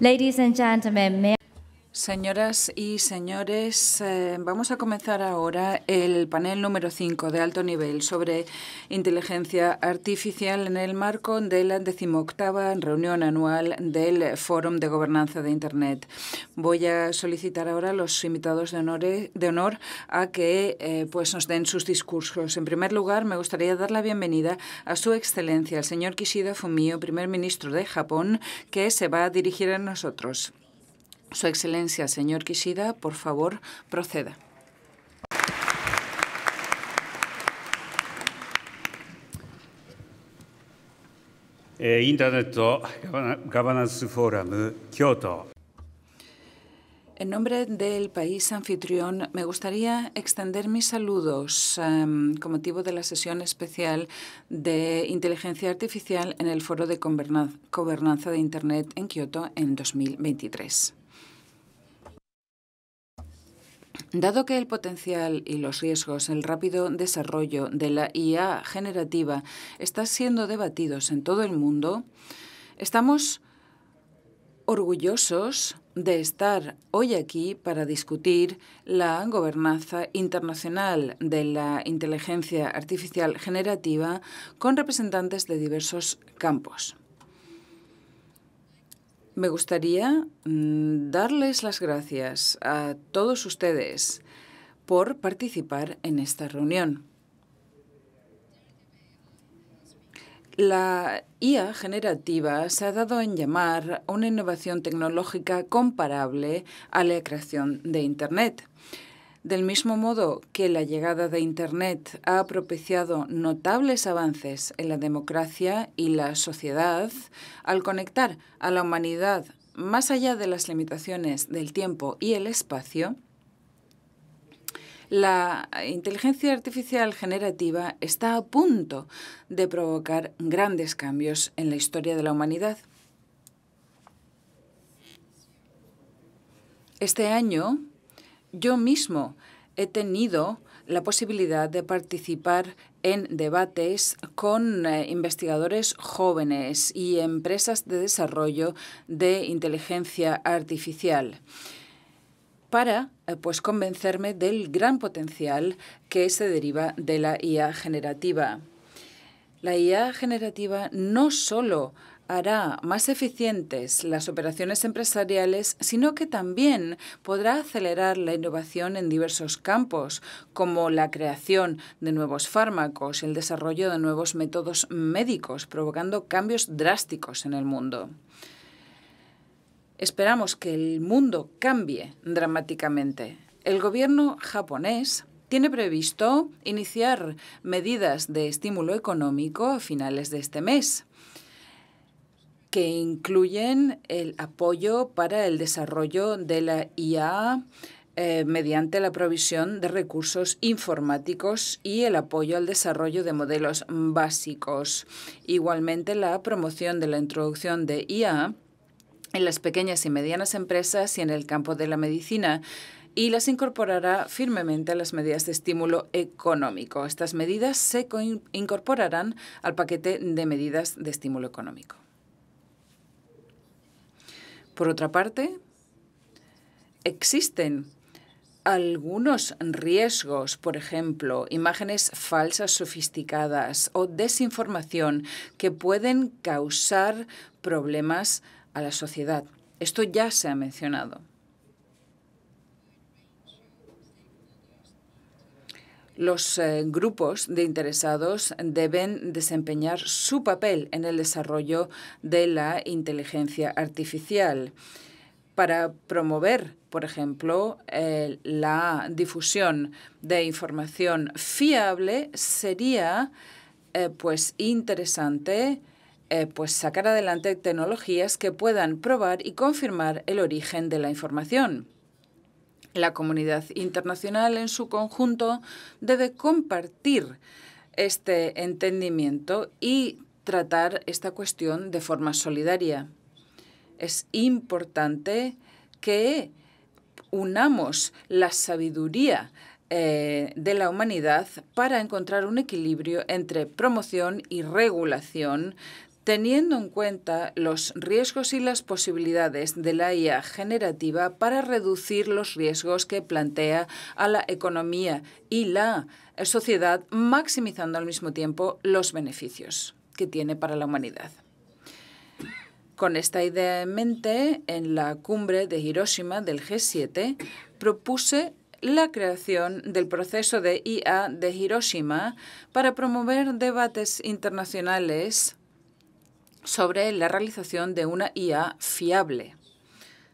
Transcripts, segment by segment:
Ladies and gentlemen, may Señoras y señores, eh, vamos a comenzar ahora el panel número 5 de alto nivel sobre inteligencia artificial en el marco de la decimoctava reunión anual del Fórum de Gobernanza de Internet. Voy a solicitar ahora a los invitados de, de honor a que eh, pues nos den sus discursos. En primer lugar, me gustaría dar la bienvenida a su excelencia, el señor Kishida Fumio, primer ministro de Japón, que se va a dirigir a nosotros. Su Excelencia, señor Kishida, por favor, proceda. Eh, Internet Governance Forum, Kyoto. En nombre del país anfitrión, me gustaría extender mis saludos em, con motivo de la sesión especial de Inteligencia Artificial en el Foro de Gobernanza de Internet en Kioto en 2023. Dado que el potencial y los riesgos, el rápido desarrollo de la IA generativa está siendo debatidos en todo el mundo, estamos orgullosos de estar hoy aquí para discutir la gobernanza internacional de la inteligencia artificial generativa con representantes de diversos campos. Me gustaría mm, darles las gracias a todos ustedes por participar en esta reunión. La IA generativa se ha dado en llamar una innovación tecnológica comparable a la creación de Internet. Del mismo modo que la llegada de Internet ha propiciado notables avances en la democracia y la sociedad, al conectar a la humanidad más allá de las limitaciones del tiempo y el espacio, la inteligencia artificial generativa está a punto de provocar grandes cambios en la historia de la humanidad. Este año, yo mismo he tenido la posibilidad de participar en debates con eh, investigadores jóvenes y empresas de desarrollo de inteligencia artificial para eh, pues convencerme del gran potencial que se deriva de la IA generativa. La IA generativa no solo hará más eficientes las operaciones empresariales, sino que también podrá acelerar la innovación en diversos campos, como la creación de nuevos fármacos, ...y el desarrollo de nuevos métodos médicos, provocando cambios drásticos en el mundo. Esperamos que el mundo cambie dramáticamente. El gobierno japonés tiene previsto iniciar medidas de estímulo económico a finales de este mes que incluyen el apoyo para el desarrollo de la IA eh, mediante la provisión de recursos informáticos y el apoyo al desarrollo de modelos básicos. Igualmente, la promoción de la introducción de IA en las pequeñas y medianas empresas y en el campo de la medicina y las incorporará firmemente a las medidas de estímulo económico. Estas medidas se incorporarán al paquete de medidas de estímulo económico. Por otra parte, existen algunos riesgos, por ejemplo, imágenes falsas sofisticadas o desinformación que pueden causar problemas a la sociedad. Esto ya se ha mencionado. los eh, grupos de interesados deben desempeñar su papel en el desarrollo de la inteligencia artificial para promover, por ejemplo, eh, la difusión de información fiable sería eh, pues interesante pues, sacar adelante tecnologías que puedan probar y confirmar el origen de la información. La comunidad internacional en su conjunto debe compartir este entendimiento y tratar esta cuestión de forma solidaria. Es importante que unamos la sabiduría eh, de la humanidad para encontrar un equilibrio entre promoción y regulación teniendo en cuenta los riesgos y las posibilidades de la IA generativa para reducir los riesgos que plantea a la economía y la eh, sociedad, maximizando al mismo tiempo los beneficios que tiene para la humanidad. Con esta idea en mente, en la cumbre de Hiroshima del G7, propuse la creación del proceso de IA de Hiroshima para promover debates internacionales sobre la realización de una IA fiable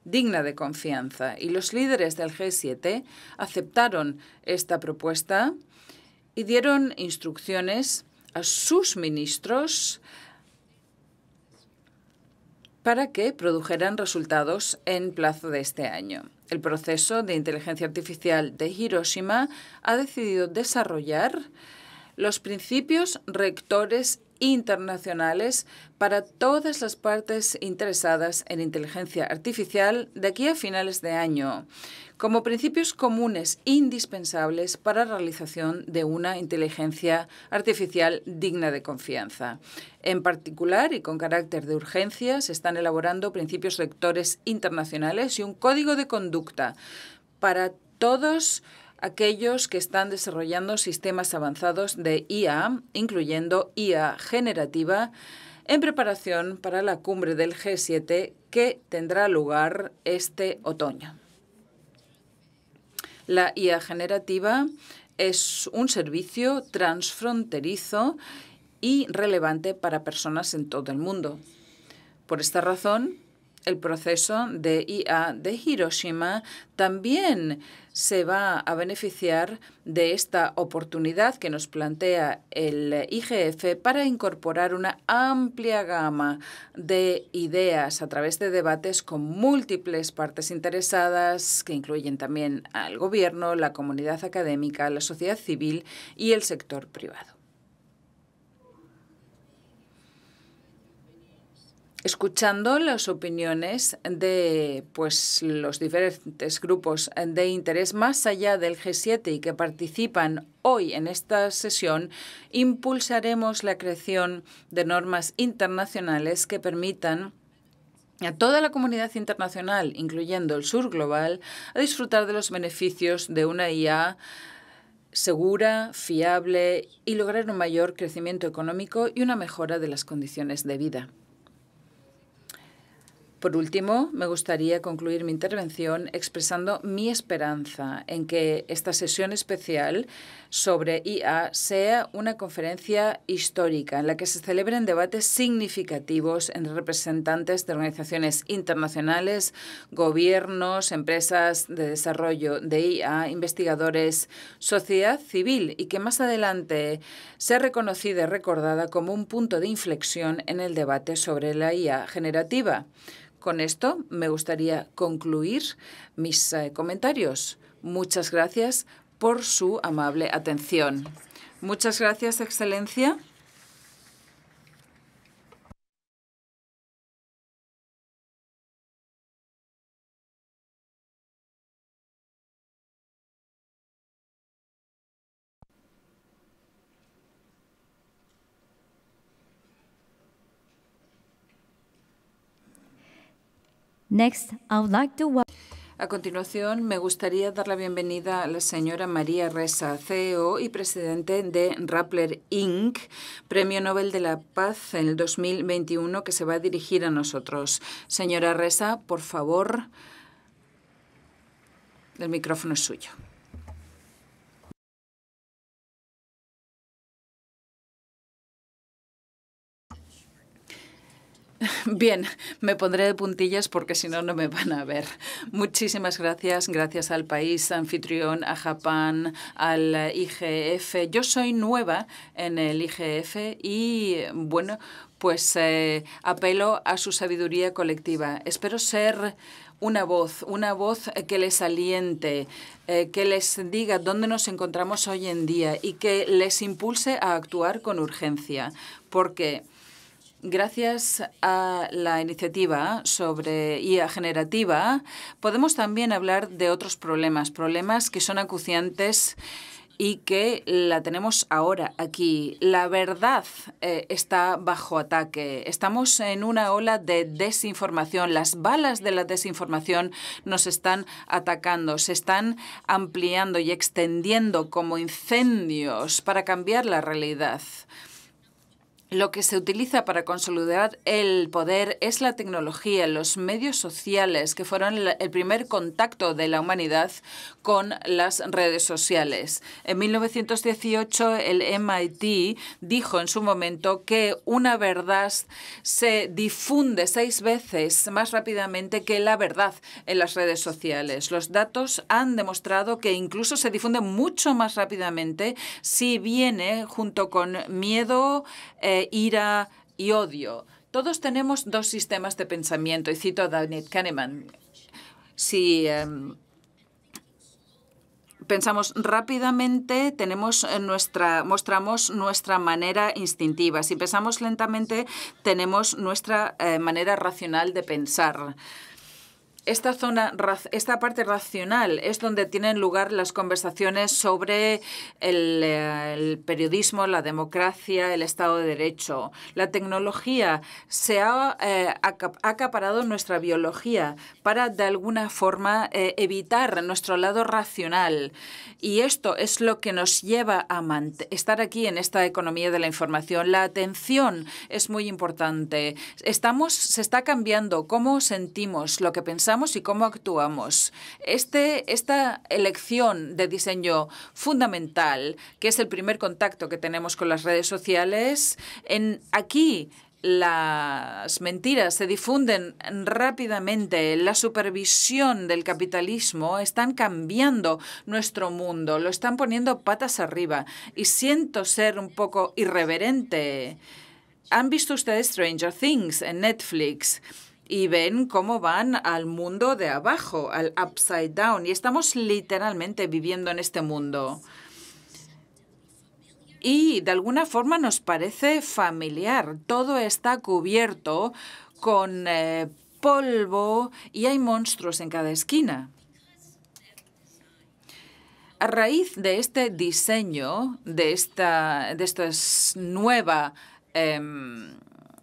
digna de confianza. Y los líderes del G7 aceptaron esta propuesta y dieron instrucciones a sus ministros para que produjeran resultados en plazo de este año. El proceso de inteligencia artificial de Hiroshima ha decidido desarrollar los principios rectores internacionales para todas las partes interesadas en inteligencia artificial de aquí a finales de año, como principios comunes indispensables para la realización de una inteligencia artificial digna de confianza. En particular y con carácter de urgencia, se están elaborando principios rectores internacionales y un código de conducta para todos aquellos que están desarrollando sistemas avanzados de IA, incluyendo IA generativa, en preparación para la cumbre del G7 que tendrá lugar este otoño. La IA generativa es un servicio transfronterizo y relevante para personas en todo el mundo. Por esta razón, el proceso de IA de Hiroshima también se va a beneficiar de esta oportunidad que nos plantea el IGF para incorporar una amplia gama de ideas a través de debates con múltiples partes interesadas, que incluyen también al gobierno, la comunidad académica, la sociedad civil y el sector privado. escuchando las opiniones de pues, los diferentes grupos de interés más allá del G7 y que participan hoy en esta sesión, impulsaremos la creación de normas internacionales que permitan a toda la comunidad internacional, incluyendo el sur global, a disfrutar de los beneficios de una IA segura, fiable y lograr un mayor crecimiento económico y una mejora de las condiciones de vida. Por último, me gustaría concluir mi intervención expresando mi esperanza en que esta sesión especial sobre IA sea una conferencia histórica en la que se celebren debates significativos entre representantes de organizaciones internacionales, gobiernos, empresas de desarrollo de IA, investigadores, sociedad civil y que más adelante sea reconocida y recordada como un punto de inflexión en el debate sobre la IA generativa con esto me gustaría concluir mis eh, comentarios. Muchas gracias por su amable atención. Muchas gracias, Excelencia. A continuación, me gustaría dar la bienvenida a la señora María Reza, CEO y presidente de Rappler Inc., Premio Nobel de la Paz en el 2021, que se va a dirigir a nosotros. Señora Reza, por favor, el micrófono es suyo. Bien, me pondré de puntillas porque si no, no me van a ver. Muchísimas gracias. Gracias al país anfitrión, a Japón, al IGF. Yo soy nueva en el IGF y, bueno, pues eh, apelo a su sabiduría colectiva. Espero ser una voz, una voz que les aliente, eh, que les diga dónde nos encontramos hoy en día y que les impulse a actuar con urgencia, porque Gracias a la iniciativa sobre IA generativa, podemos también hablar de otros problemas, problemas que son acuciantes y que la tenemos ahora aquí. La verdad eh, está bajo ataque. Estamos en una ola de desinformación. Las balas de la desinformación nos están atacando, se están ampliando y extendiendo como incendios para cambiar la realidad. Lo que se utiliza para consolidar el poder es la tecnología, los medios sociales, que fueron el primer contacto de la humanidad con las redes sociales. En 1918, el MIT dijo en su momento que una verdad se difunde seis veces más rápidamente que la verdad en las redes sociales. Los datos han demostrado que incluso se difunde mucho más rápidamente si viene junto con miedo. Eh, ira y odio. Todos tenemos dos sistemas de pensamiento, y cito a Daniel Kahneman. Si em, pensamos rápidamente, tenemos eh, nuestra, mostramos nuestra manera instintiva. Si pensamos lentamente, tenemos nuestra eh, manera racional de pensar esta zona, esta parte racional es donde tienen lugar las conversaciones sobre eh, el, periodismo, la democracia, el Estado de Derecho. La tecnología se ha eh, acaparado nuestra biología para de alguna forma eh, evitar nuestro lado racional. Y esto es lo que nos lleva a estar aquí en esta economía de la información. La atención es muy importante. Estamos, se está cambiando cómo sentimos, lo que pensamos y cómo actuamos. Este, esta elección de diseño fundamental, que es el primer contacto que tenemos con las redes sociales, en, aquí las mentiras se difunden rápidamente, la supervisión del capitalismo están cambiando nuestro mundo, lo están poniendo patas arriba y siento ser un poco irreverente. ¿Han visto ustedes Stranger Things en Netflix? y ven cómo van al mundo de abajo, al upside down. Y estamos literalmente viviendo en este mundo. Y de alguna forma nos parece familiar. Todo está cubierto con eh, polvo y hay monstruos en cada esquina. A raíz de este diseño, de esta, de nueva... Em,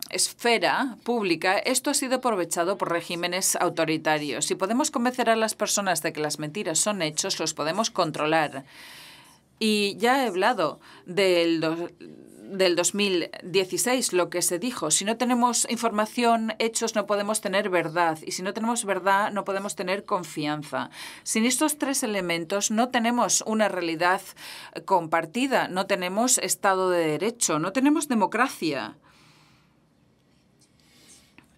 esfera pública, esto ha sido aprovechado por regímenes autoritarios. Si podemos convencer a las personas de que las mentiras son hechos, los podemos controlar. Y ya he hablado del, 2016, lo que se dijo. Si no tenemos información, hechos, no podemos tener verdad. Y si no tenemos verdad, no podemos tener confianza. Sin estos tres elementos, no tenemos una realidad compartida, no tenemos Estado de Derecho, no tenemos democracia.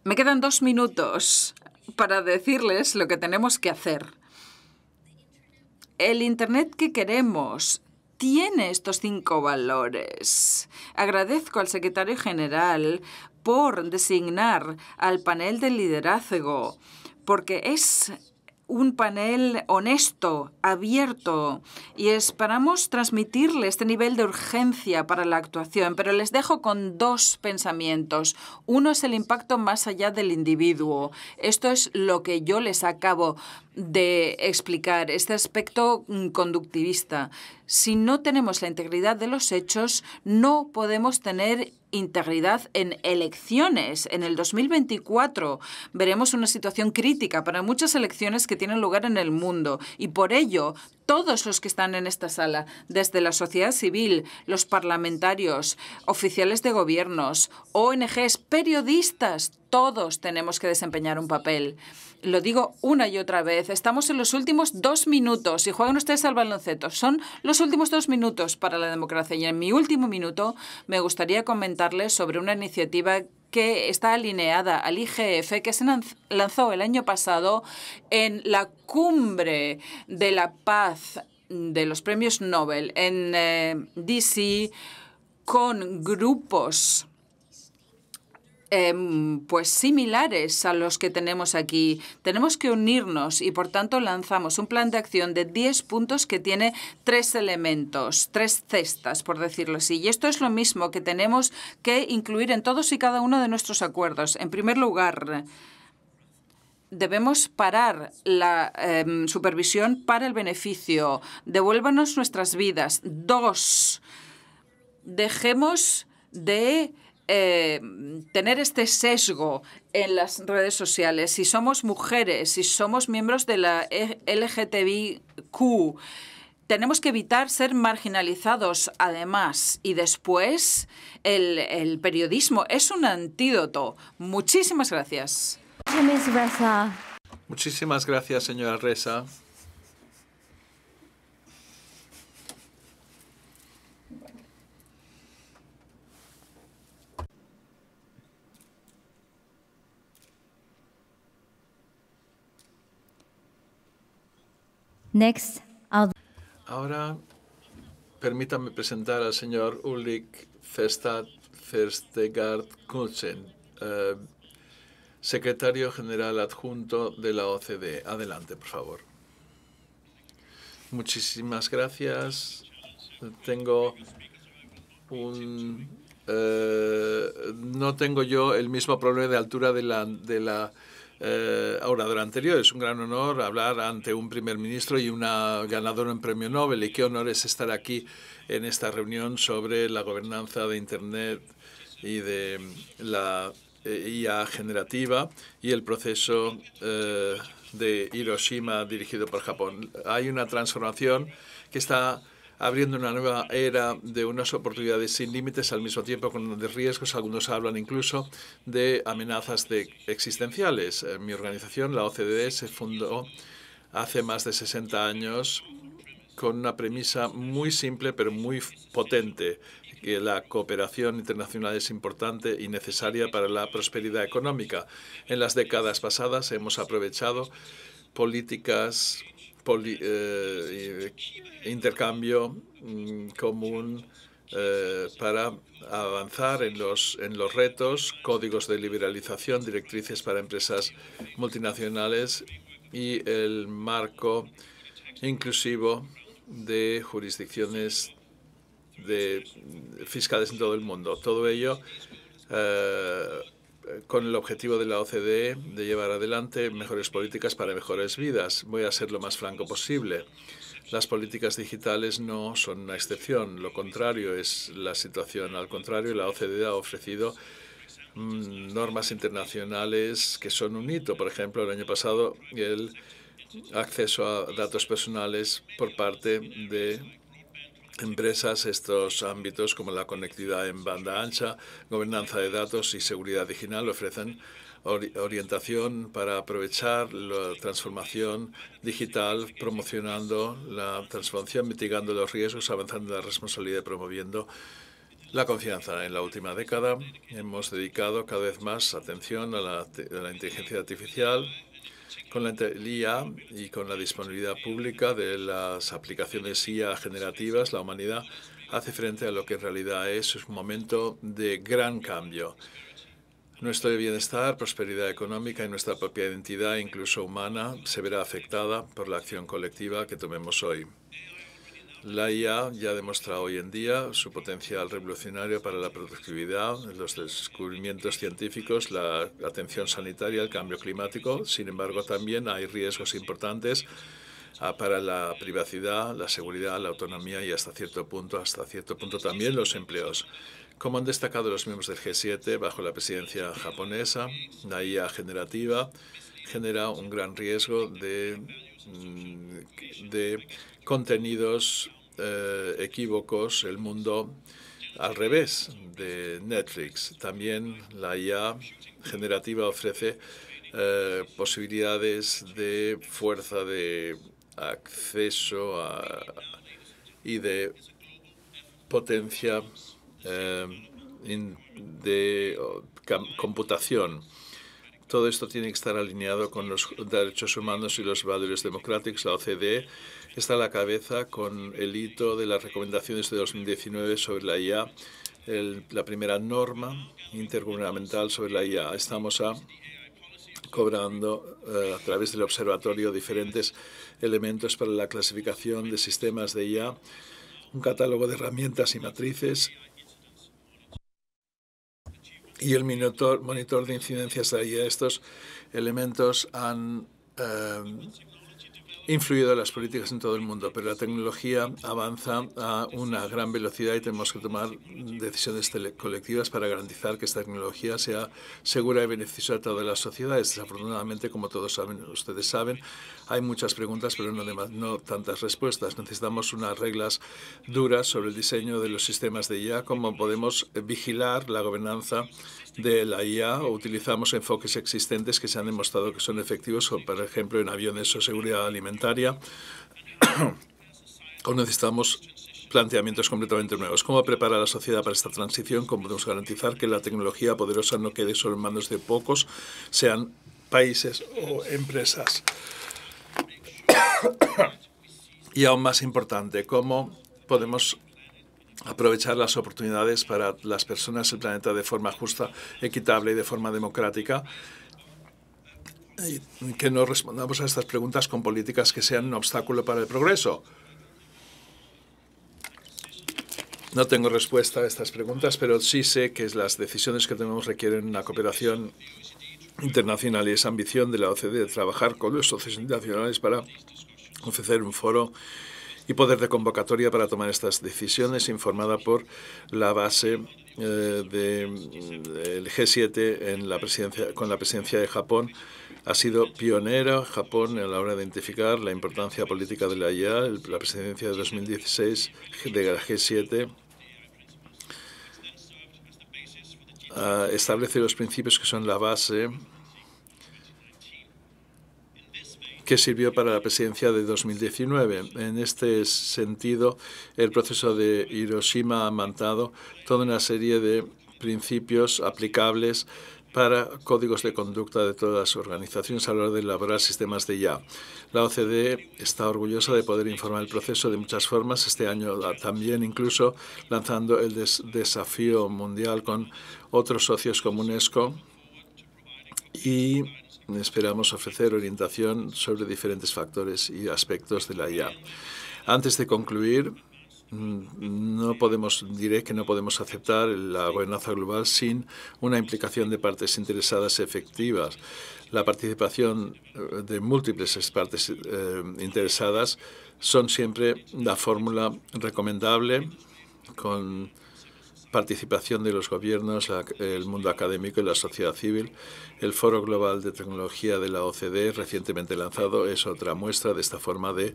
Me quedan dos minutos para decirles lo que tenemos que hacer. El Internet que queremos tiene estos cinco valores. Agradezco al secretario general por designar al panel de liderazgo, porque es un panel honesto, abierto, y esperamos transmitirle este nivel de urgencia para la actuación. Pero les dejo con dos pensamientos. Uno es el impacto más allá del individuo. Esto es lo que yo les acabo de explicar este aspecto mm, conductivista. Si no tenemos la integridad de los hechos, no podemos tener integridad en elecciones. En el 2024 veremos una situación crítica para muchas elecciones que tienen lugar en el mundo y por ello todos los que están en esta sala, desde la sociedad civil, los parlamentarios, oficiales de gobiernos, ONGs, periodistas, todos tenemos que desempeñar un papel. Lo digo una y otra vez. Estamos en los últimos dos minutos. y juegan ustedes al baloncesto, son los últimos dos minutos para la democracia. Y en mi último minuto me gustaría comentarles sobre una iniciativa que está alineada al IGF que se lanzó el año pasado en la cumbre de la paz de los premios Nobel en eh, DC con grupos Em, pues similares a los que tenemos aquí. Tenemos que unirnos y por tanto lanzamos un plan de acción de 10 puntos que tiene tres elementos, tres cestas, por decirlo así. Y esto es lo mismo que tenemos que incluir en todos y cada uno de nuestros acuerdos. En primer lugar, debemos parar la em, supervisión para el beneficio. Devuélvanos nuestras vidas. Dos, dejemos de eh, tener este sesgo en las redes sociales, si somos mujeres, si somos miembros de la e, LGTBIQ, tenemos que evitar ser marginalizados además. Y después, el, el periodismo es un antídoto. Muchísimas gracias. Muchísimas gracias, señora Reza. Ahora, permítame presentar al señor Ulrich verstegard Knudsen, eh, secretario general adjunto de la OCDE. Adelante, por favor. Muchísimas gracias. Tengo un... Eh, no tengo yo el mismo problema de altura de la, de la eh, orador anterior. Es un gran honor hablar ante un primer ministro y una ganadora en premio Nobel. Y qué honor es estar aquí en esta reunión sobre la gobernanza de Internet y de la eh, IA generativa y el proceso eh, de Hiroshima dirigido por Japón. Hay una transformación que está abriendo una nueva era de unas oportunidades sin límites al mismo tiempo con de riesgos. Algunos hablan incluso de amenazas de existenciales. Eh, mi organización, la OCDE, se fundó hace más de 60 años con una premisa muy simple pero muy potente, que la cooperación internacional es importante y necesaria para la prosperidad económica. En las décadas pasadas hemos aprovechado políticas eh, intercambio mm, común eh, para avanzar en los, en los retos, códigos de liberalización, directrices para empresas multinacionales y el marco inclusivo de jurisdicciones de fiscales en todo el mundo. Todo ello eh, con el objetivo de la OCDE de llevar adelante mejores políticas para mejores vidas. Voy a ser lo más franco posible. Las políticas digitales no son una excepción, lo contrario es la situación. Al contrario, la OCDE ha ofrecido mm, normas internacionales que son un hito. Por ejemplo, el año pasado el acceso a datos personales por parte de empresas estos ámbitos como la conectividad en banda ancha, gobernanza de datos y seguridad digital ofrecen orientación para aprovechar la transformación digital, promocionando la transformación, mitigando los riesgos, avanzando la responsabilidad y promoviendo la confianza. En la última década hemos dedicado cada vez más atención a la inteligencia artificial, con la IA y con la disponibilidad pública de las aplicaciones IA generativas, la humanidad hace frente a lo que en realidad es un momento de gran cambio. Nuestro bienestar, prosperidad económica y nuestra propia identidad, incluso humana, se verá afectada por la acción colectiva que tomemos hoy. La IA ya demostrado hoy en día su potencial revolucionario para la productividad, los descubrimientos científicos, la atención sanitaria, el cambio climático. Sin embargo, también hay riesgos importantes ah, para la privacidad, la seguridad, la autonomía y hasta cierto punto, hasta cierto punto también los empleos. Como han destacado los miembros del G7 bajo la presidencia japonesa, la IA generativa genera un gran riesgo de, mm, de contenidos eh, equívocos, el mundo al revés de Netflix. También la IA generativa ofrece eh, posibilidades de fuerza de acceso y de potencia eh, de computación. Todo esto tiene que estar alineado con los derechos humanos y los valores democráticos. La OCDE está a la cabeza con el hito de las recomendaciones de 2019 sobre la IA, la primera norma intergubernamental sobre la IA. Estamos cobrando eh, a través del observatorio diferentes elementos para la clasificación de sistemas de IA, un catálogo de herramientas y matrices y el monitor, de incidencias de IA. Estos elementos han eh, influido las políticas en todo el mundo, pero la tecnología avanza a una gran velocidad y tenemos que tomar decisiones colectivas para garantizar que esta tecnología sea segura y beneficiosa a todas las sociedades Desafortunadamente, como todos saben, ustedes saben, hay muchas preguntas, pero no, no tantas respuestas. Necesitamos unas reglas duras sobre el diseño de los sistemas de IA, cómo podemos vigilar la gobernanza de la IA o utilizamos enfoques existentes que se han demostrado que son efectivos, por ejemplo en aviones o seguridad alimentaria, o necesitamos planteamientos completamente nuevos. ¿Cómo prepara la sociedad para esta transición? ¿Cómo podemos garantizar que la tecnología poderosa no quede solo en manos de pocos, sean países o empresas? y aún más importante, cómo podemos aprovechar las oportunidades para las personas del planeta de forma justa, equitable y de forma democrática y que no respondamos a estas preguntas con políticas que sean un obstáculo para el progreso. No tengo respuesta a estas preguntas, pero sí sé que las decisiones que tenemos requieren una cooperación internacional y esa ambición de la OCDE de trabajar con los socios internacionales para ofrecer un foro y poder de convocatoria para tomar estas decisiones, informada por la base eh, del G7 en la presidencia, con la presidencia de Japón. Ha sido pionera Japón a la hora de identificar la importancia política de la IA, la presidencia de 2016 de la G7 establece los principios que son la base que sirvió para la presidencia de 2019. En este sentido, el proceso de Hiroshima ha mantado toda una serie de principios aplicables para códigos de conducta de todas las organizaciones a la hora de elaborar sistemas de IA. La OCDE está orgullosa de poder informar el proceso de muchas formas, este año también incluso lanzando el desafío mundial con otros socios como UNESCO y esperamos ofrecer orientación sobre diferentes factores y aspectos de la IA. Antes de concluir, Mm, no podemos, diré que no podemos aceptar la gobernanza global sin una implicación de partes interesadas efectivas. La participación eh, de múltiples partes eh, interesadas son siempre la fórmula recomendable con participación de los gobiernos, el mundo académico y la sociedad civil. El Foro Global de Tecnología de la OCDE, recientemente lanzado, es otra muestra de esta forma de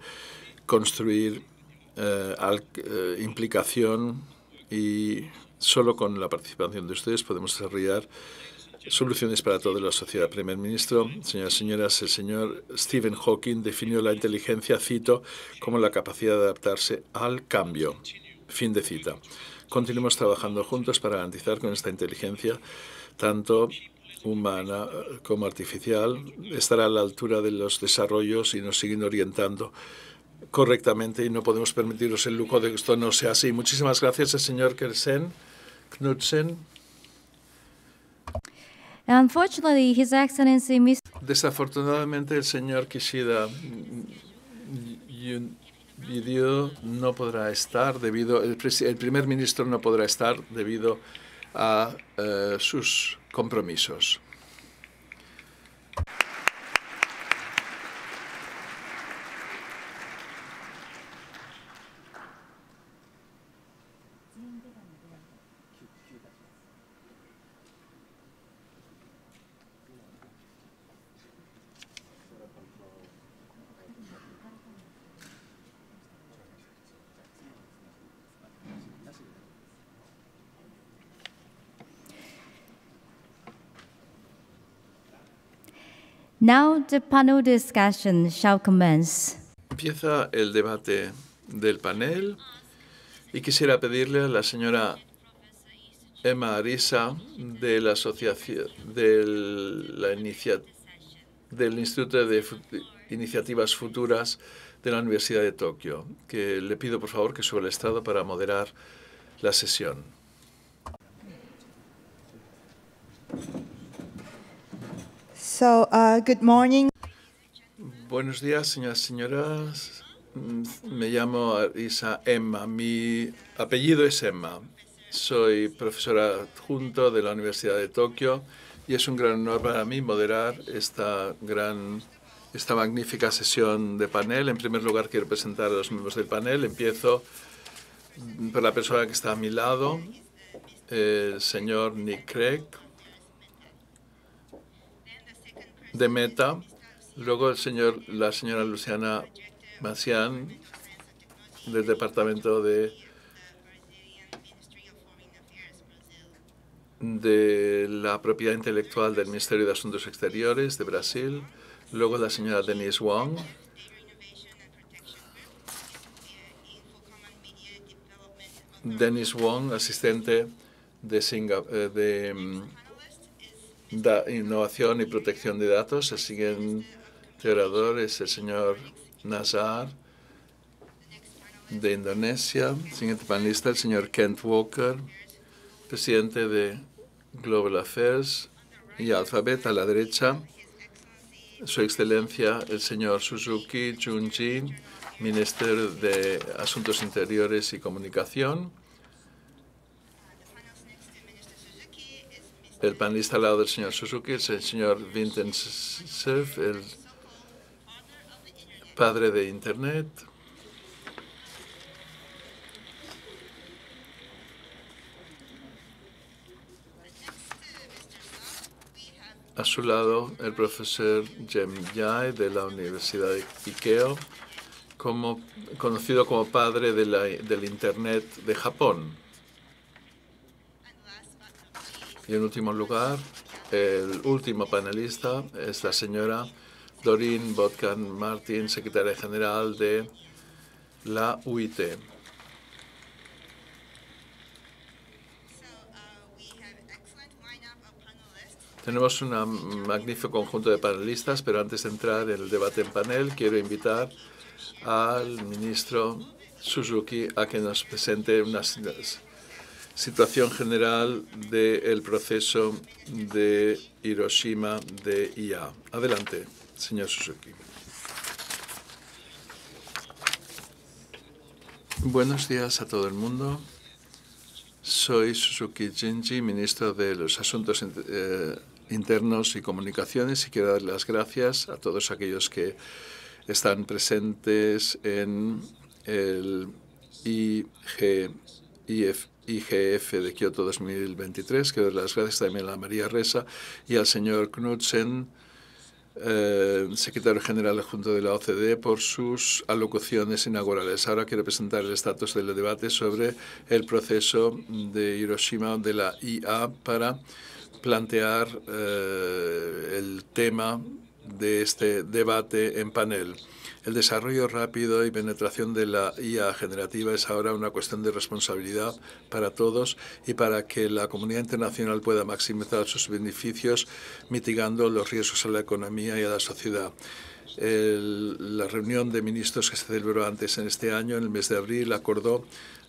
construir eh, eh, implicación y solo con la participación de ustedes podemos desarrollar soluciones para toda la sociedad. Primer ministro, señoras y señores, el señor Stephen Hawking definió la inteligencia, cito, como la capacidad de adaptarse al cambio. Fin de cita. Continuemos trabajando juntos para garantizar con esta inteligencia, tanto humana eh, como artificial, estará a la altura de los desarrollos y nos siguen orientando correctamente y no podemos permitiros el lujo de que esto no sea así. Muchísimas gracias el señor Kersen, Knudsen. Desafortunadamente, el señor Kishida Video no podrá estar debido, el, primer ministro no podrá estar debido a eh, sus compromisos. Empieza el debate del panel y quisiera pedirle a la señora Emma Arisa de la asociación del Instituto de Iniciativas Futuras de la Universidad de Tokio, que le pido por favor que suba al estado para moderar la sesión. So, uh, good morning. Buenos días, señoras y señores. Mm, me llamo Isa Emma. Mi apellido es Emma. Soy profesora adjunto de la Universidad de Tokio y es un gran honor para mí moderar esta gran esta magnífica sesión de panel. En primer lugar, quiero presentar a los miembros del panel. Empiezo por la persona que está a mi lado, el señor Nick Craig, de Meta, luego el señor, la señora Luciana Macián del Departamento de, la Propiedad Intelectual del Ministerio de Asuntos Exteriores de Brasil, luego la señora Denise Wong Denise Wong, asistente de, eh, de mm, innovación y protección de datos. El siguiente orador es el señor Nazar de Indonesia. El siguiente panelista, el señor Kent Walker, presidente de Global Affairs y Alphabet a la derecha. Su excelencia, el señor Suzuki Junjin, ministro de Asuntos Interiores y Comunicación. el panelista al lado del señor Suzuki, es el señor Vincent Cerf, el padre de Internet. A su lado, el profesor Jem Yai de la Universidad de Ikeo, conocido como padre del Internet de Japón. Y en último lugar, el último panelista es la señora Dorin Botkan Martin, secretaria general de la UIT. Tenemos un magnífico conjunto de panelistas, pero antes de entrar en el debate en panel, quiero invitar al ministro Suzuki a que nos presente unas situación general del proceso de Hiroshima de IA. Adelante, señor Suzuki. Buenos días a todo el mundo. Soy Suzuki Jinji, ministro de los Asuntos eh, Internos y Comunicaciones, y quiero dar las gracias a todos aquellos que están presentes en el IGIF IGF de Kioto 2023. Quiero dar las gracias también a María Reza y al señor Knudsen, eh, secretario general adjunto de la OCDE, por sus alocuciones inaugurales. Ahora quiero presentar el estatus del debate sobre el proceso de Hiroshima de la IA para plantear eh, el tema de este debate en panel. El desarrollo rápido y penetración de la IA generativa es ahora una cuestión de responsabilidad para todos y para que la comunidad internacional pueda maximizar sus beneficios mitigando los riesgos a la economía y a la sociedad. la reunión de ministros que se celebró antes en este año, en el mes de abril, acordó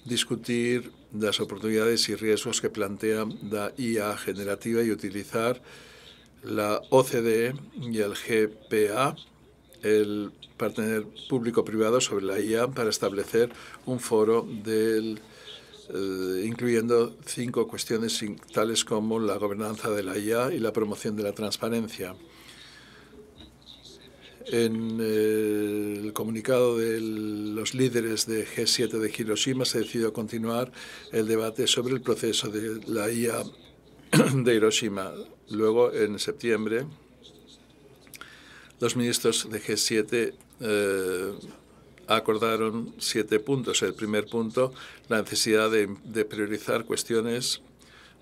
discutir las oportunidades y riesgos que plantea la IA generativa y utilizar la OCDE y el GPA el partener público-privado sobre la IA para establecer un foro eh, incluyendo cinco cuestiones tales como la gobernanza de la IA y la promoción de la transparencia. En eh, el comunicado de los líderes de G7 de Hiroshima se decidió continuar el debate sobre el proceso de la IA de Hiroshima. Luego, en septiembre, los ministros de G7 eh, acordaron siete puntos. El primer punto, la necesidad de, priorizar cuestiones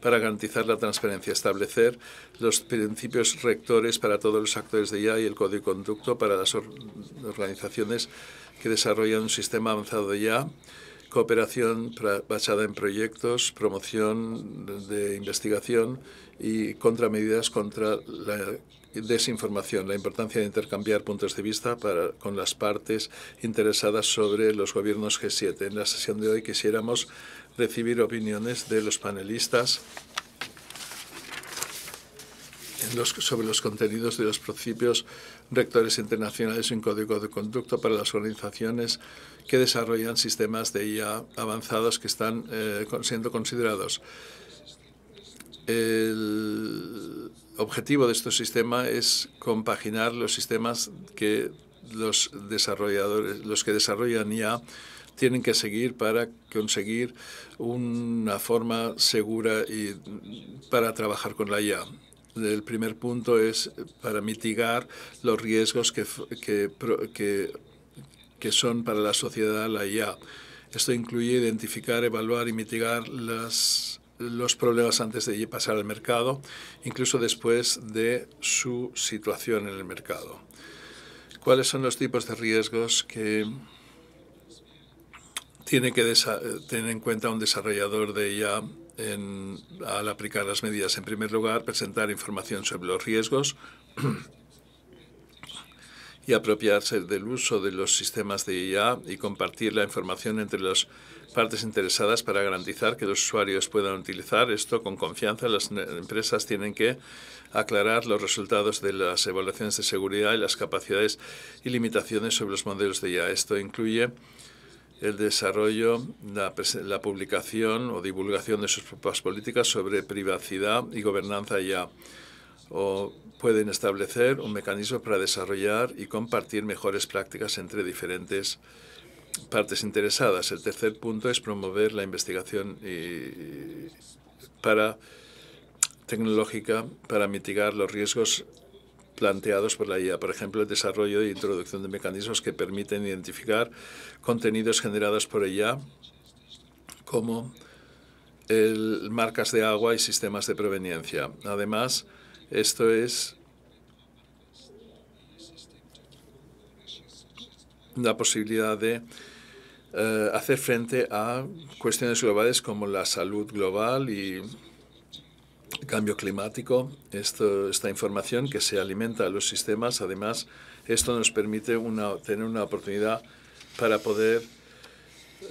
para garantizar la transparencia, establecer los principios rectores para todos los actores de IA y el código de conducto para las organizaciones que desarrollan un sistema avanzado de IA, cooperación basada en proyectos, promoción de investigación y contramedidas contra la desinformación, la importancia de intercambiar puntos de vista con las partes interesadas sobre los gobiernos G7. En la sesión de hoy quisiéramos recibir opiniones de los panelistas sobre los contenidos de los principios rectores internacionales y un código de conducto para las organizaciones que desarrollan sistemas de IA avanzados que están eh, siendo considerados. El, objetivo de este sistema es compaginar los sistemas que los desarrolladores, los que desarrollan IA, tienen que seguir para conseguir una forma segura y para trabajar con la IA. El primer punto es para mitigar los riesgos que, que, que, que son para la sociedad la IA. Esto incluye identificar, evaluar y mitigar las los problemas antes de pasar al mercado, incluso después de su situación en el mercado. ¿Cuáles son los tipos de riesgos que tiene que tener en cuenta un desarrollador de IA al aplicar las medidas? En primer lugar, presentar información sobre los riesgos y apropiarse del uso de los sistemas de IA y compartir la información entre los partes interesadas para garantizar que los usuarios puedan utilizar esto con confianza. Las empresas tienen que aclarar los resultados de las evaluaciones de seguridad y las capacidades y limitaciones sobre los modelos de IA. Esto incluye el desarrollo, la, publicación o divulgación de sus propias políticas sobre privacidad y gobernanza IA O pueden establecer un mecanismo para desarrollar y compartir mejores prácticas entre diferentes partes interesadas. El tercer punto es promover la investigación para, tecnológica para mitigar los riesgos planteados por la IA, por ejemplo, el desarrollo e introducción de mecanismos que permiten identificar contenidos generados por ella como marcas de agua y sistemas de proveniencia. Además, esto es la posibilidad de eh, hacer frente a cuestiones globales como la salud global y el cambio climático. esta información que se alimenta a los sistemas, además, esto nos permite tener una oportunidad para poder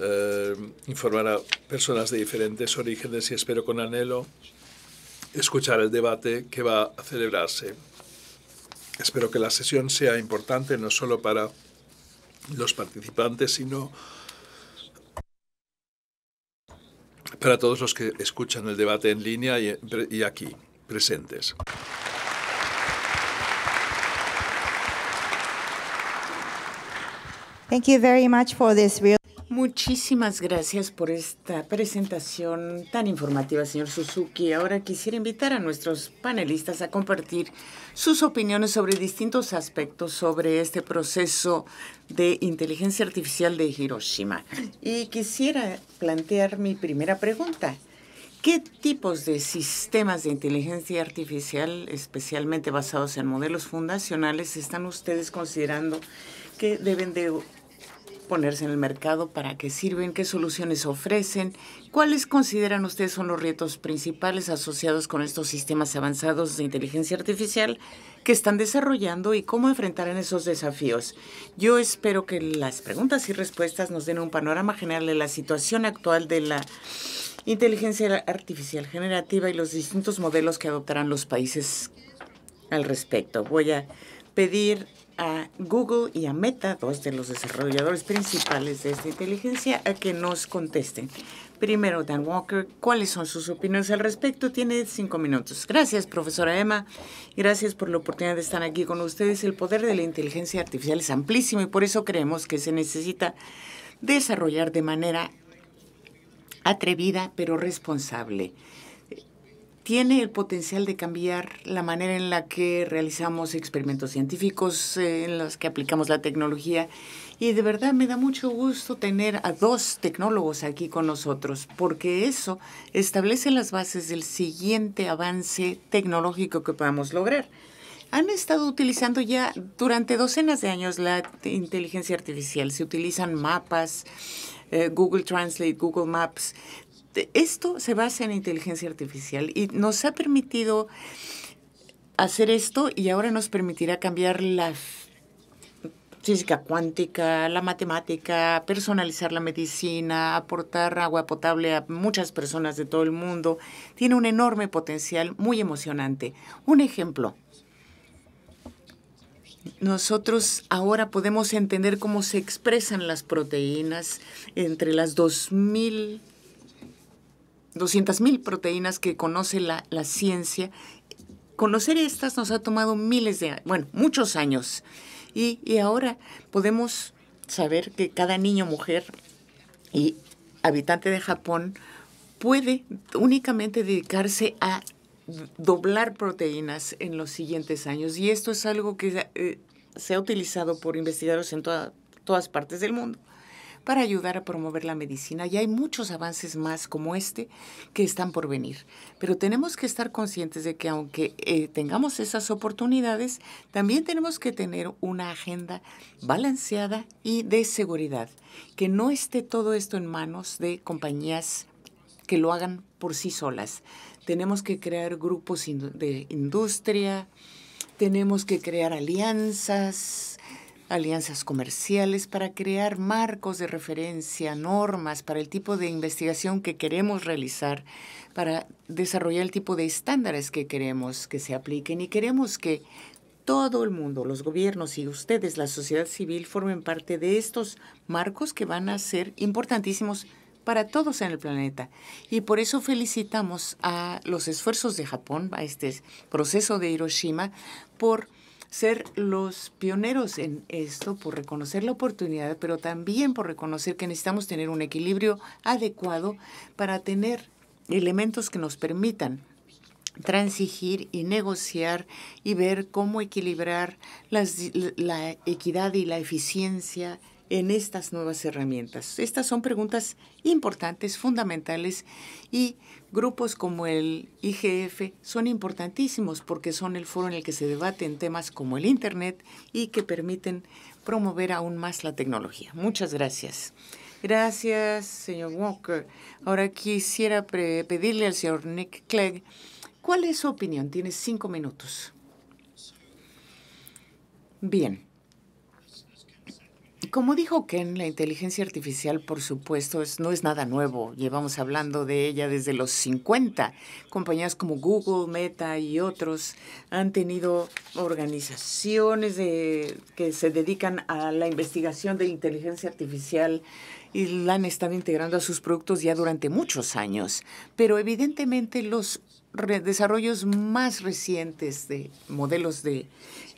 eh, informar a personas de diferentes orígenes y espero con anhelo escuchar el debate que va a celebrarse. Espero que la sesión sea importante no solo para los participantes, sino para todos los que escuchan el debate en línea y, aquí, presentes. Thank you very much for this Muchísimas gracias por esta presentación tan informativa, señor Suzuki. Ahora quisiera invitar a nuestros panelistas a compartir sus opiniones sobre distintos aspectos sobre este proceso de inteligencia artificial de Hiroshima. Y quisiera plantear mi primera pregunta. ¿Qué tipos de sistemas de inteligencia artificial, especialmente basados en modelos fundacionales, están ustedes considerando que deben de ponerse en el mercado, para qué sirven, qué soluciones ofrecen, cuáles consideran ustedes son los retos principales asociados con estos sistemas avanzados de inteligencia artificial que están desarrollando y cómo enfrentarán esos desafíos. Yo espero que las preguntas y respuestas nos den un panorama general de la situación actual de la inteligencia artificial generativa y los distintos modelos que adoptarán los países al respecto. Voy a pedir a Google y a Meta, dos de los desarrolladores principales de esta inteligencia, a que nos contesten. Primero, Dan Walker, ¿cuáles son sus opiniones al respecto? Tiene cinco minutos. Gracias, profesora Emma. Gracias por la oportunidad de estar aquí con ustedes. El poder de la inteligencia artificial es amplísimo y por eso creemos que se necesita desarrollar de manera atrevida pero responsable tiene el potencial de cambiar la manera en la que realizamos experimentos científicos, eh, en los que aplicamos la tecnología. Y de verdad me da mucho gusto tener a dos tecnólogos aquí con nosotros, porque eso establece las bases del siguiente avance tecnológico que podamos lograr. Han estado utilizando ya durante docenas de años la inteligencia artificial. Se utilizan mapas, eh, Google Translate, Google Maps, este, esto se basa en inteligencia artificial y nos ha permitido hacer esto y ahora nos permitirá cambiar la física cuántica, la matemática, personalizar la medicina, aportar agua potable a muchas personas de todo el mundo. Tiene un enorme potencial, muy emocionante. Un ejemplo. Nosotros ahora podemos entender cómo se expresan las proteínas entre las 2000 200.000 proteínas que conoce la, ciencia. Conocer estas nos ha tomado miles de años, bueno, muchos años. Y, ahora podemos saber que cada niño, mujer y habitante de Japón puede únicamente dedicarse a doblar proteínas en los siguientes años. Y esto es algo que eh, se ha utilizado por investigadores en todas partes del mundo para ayudar a promover la medicina y hay muchos avances más como este que están por venir. Pero tenemos que estar conscientes de que aunque eh, tengamos esas oportunidades, también tenemos que tener una agenda balanceada y de seguridad, que no esté todo esto en manos de compañías que lo hagan por sí solas. Tenemos que crear grupos de industria, tenemos que crear alianzas, alianzas comerciales para crear marcos de referencia, normas para el tipo de investigación que queremos realizar, para desarrollar el tipo de estándares que queremos que se apliquen y queremos que todo el mundo, los gobiernos y ustedes, la sociedad civil, formen parte de estos marcos que van a ser importantísimos para todos en el planeta. Y por eso felicitamos a los esfuerzos de Japón, a este proceso de Hiroshima, por ser los pioneros en esto por reconocer la oportunidad, pero también por reconocer que necesitamos tener un equilibrio adecuado para tener elementos que nos permitan transigir y negociar y ver cómo equilibrar la equidad y la eficiencia en estas nuevas herramientas? Estas son preguntas importantes, fundamentales, y grupos como el IGF son importantísimos porque son el foro en el que se debaten temas como el Internet y que permiten promover aún más la tecnología. Muchas gracias. Gracias, señor Walker. Ahora quisiera pedirle al señor Nick Clegg, ¿cuál es su opinión? Tiene cinco minutos. Bien como dijo Ken, la inteligencia artificial, por supuesto, no es nada nuevo. Llevamos hablando de ella desde los 50. Compañías como Google, Meta y otros han tenido organizaciones que se dedican a la investigación de inteligencia artificial y la han estado integrando a sus productos ya durante muchos años. Pero evidentemente los desarrollos más recientes de modelos de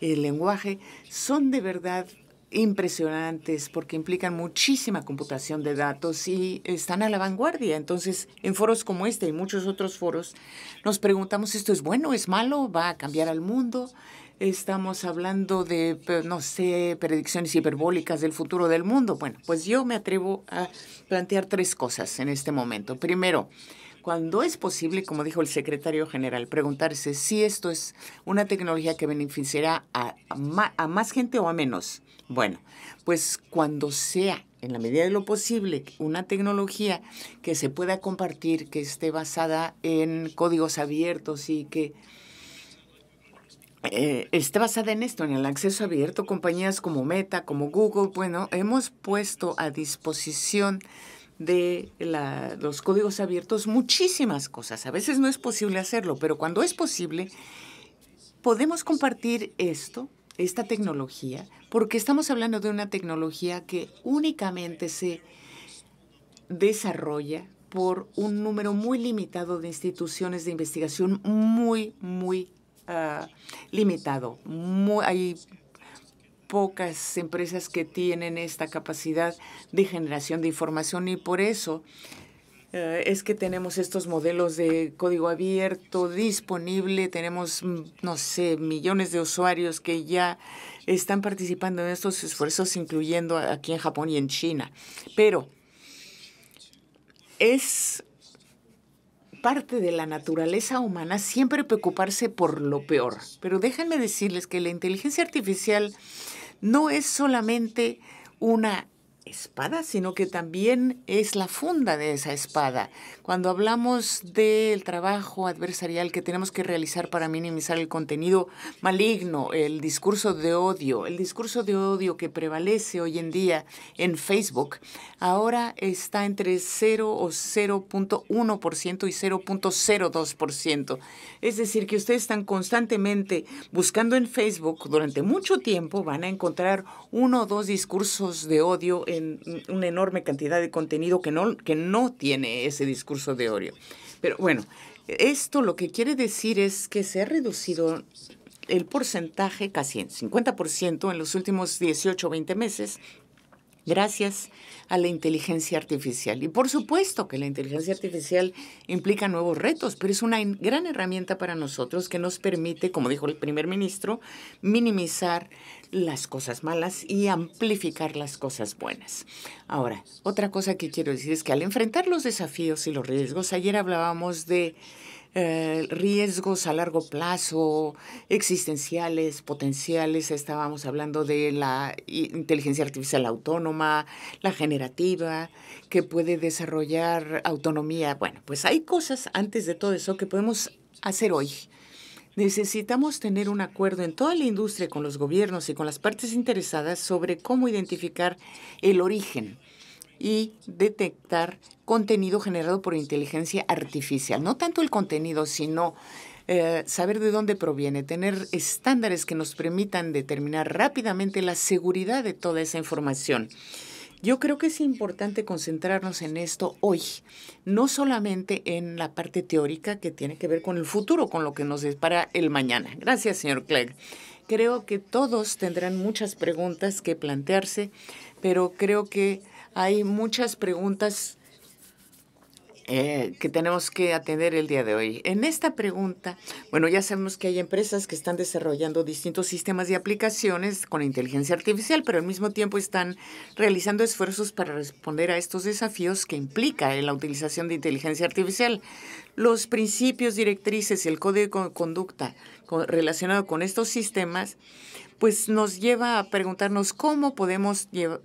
eh, lenguaje son de verdad impresionantes porque implican muchísima computación de datos y están a la vanguardia. Entonces, en foros como este y muchos otros foros, nos preguntamos, ¿esto es bueno, es malo? ¿Va a cambiar al mundo? Estamos hablando de, eh, no sé, predicciones hiperbólicas del futuro del mundo. Bueno, pues yo me atrevo a plantear tres cosas en este momento. Primero, cuando es posible, como dijo el secretario general, preguntarse si esto es una tecnología que beneficiará a, más gente o a menos. Bueno, pues cuando sea, en la medida de lo posible, una tecnología que se pueda compartir, que esté basada en códigos abiertos y que eh, esté basada en esto, en el acceso abierto, compañías como Meta, como Google, bueno, hemos puesto a disposición de la, los códigos abiertos muchísimas cosas. A veces no es posible hacerlo, pero cuando es posible, podemos compartir esto, esta tecnología, porque estamos hablando de una tecnología que únicamente se desarrolla por un número muy limitado de instituciones de investigación, muy, muy ah, limitado. hay pocas empresas que tienen esta capacidad de generación de información y por eso eh, es que tenemos estos modelos de código abierto disponible, tenemos, mm, no sé, millones de usuarios que ya están participando en estos esfuerzos, incluyendo aquí en Japón y en China. Pero es parte de la naturaleza humana siempre preocuparse por lo peor. Pero déjenme decirles que la inteligencia artificial no es solamente una espada, sino que también es la funda de esa espada. Cuando hablamos del trabajo adversarial que tenemos que realizar para minimizar el contenido maligno, el discurso de odio, el discurso de odio que prevalece hoy en día en Facebook, ahora está entre 0 o 0.1% y 0.02%. Es decir, que ustedes están constantemente buscando en Facebook durante mucho tiempo, van a encontrar uno o dos discursos de odio en una enorme cantidad de contenido que no, que no tiene ese discurso de odio. Pero bueno, esto lo que quiere decir es que se ha reducido el porcentaje casi en 50% en los últimos 18 o 20 meses gracias a la inteligencia artificial. Y por supuesto que la inteligencia artificial implica nuevos retos, pero es una gran herramienta para nosotros que nos permite, como dijo el primer ministro, minimizar las cosas malas y amplificar las cosas buenas. Ahora, otra cosa que quiero decir es que al enfrentar los desafíos y los riesgos, ayer hablábamos de eh, riesgos a largo plazo, existenciales, potenciales. Estábamos hablando de la inteligencia artificial autónoma, la generativa, que puede desarrollar autonomía. Bueno, pues hay cosas antes de todo eso que podemos hacer hoy. Necesitamos tener un acuerdo en toda la industria con los gobiernos y con las partes interesadas sobre cómo identificar el origen y detectar contenido generado por inteligencia artificial. No tanto el contenido, sino eh, saber de dónde proviene, tener estándares que nos permitan determinar rápidamente la seguridad de toda esa información. Yo creo que es importante concentrarnos en esto hoy, no solamente en la parte teórica que tiene que ver con el futuro, con lo que nos para el mañana. Gracias, señor Clegg. Creo que todos tendrán muchas preguntas que plantearse, pero creo que hay muchas preguntas eh, que tenemos que atender el día de hoy. En esta pregunta, bueno, ya sabemos que hay empresas que están desarrollando distintos sistemas de aplicaciones con inteligencia artificial, pero al mismo tiempo están realizando esfuerzos para responder a estos desafíos que implica eh, la utilización de inteligencia artificial. Los principios directrices y el código de conducta relacionado con estos sistemas, pues nos lleva a preguntarnos cómo podemos llevar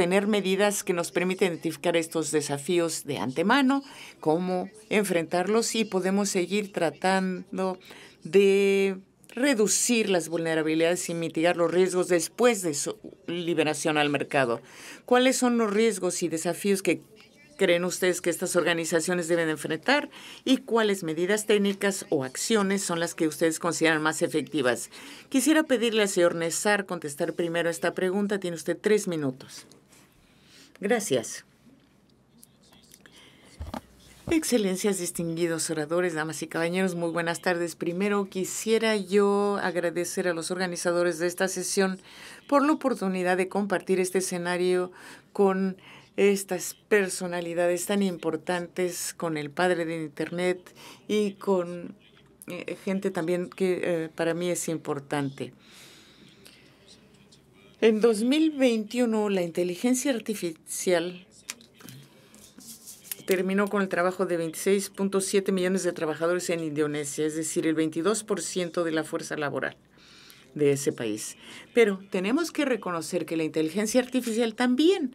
tener medidas que nos permiten identificar estos desafíos de antemano, cómo enfrentarlos y podemos seguir tratando de reducir las vulnerabilidades y mitigar los riesgos después de su liberación al mercado. ¿Cuáles son los riesgos y desafíos que creen ustedes que estas organizaciones deben enfrentar y cuáles medidas técnicas o acciones son las que ustedes consideran más efectivas? Quisiera pedirle al señor Nezar contestar primero esta pregunta. Tiene usted tres minutos. Gracias. Excelencias, distinguidos oradores, damas y caballeros, muy buenas tardes. Primero quisiera yo agradecer a los organizadores de esta sesión por la oportunidad de compartir este escenario con estas personalidades tan importantes, con el padre de Internet y con eh, gente también que eh, para mí es importante. En 2021, la inteligencia artificial terminó con el trabajo de 26.7 millones de trabajadores en Indonesia, es decir, el 22% de la fuerza laboral de ese país. Pero tenemos que reconocer que la inteligencia artificial también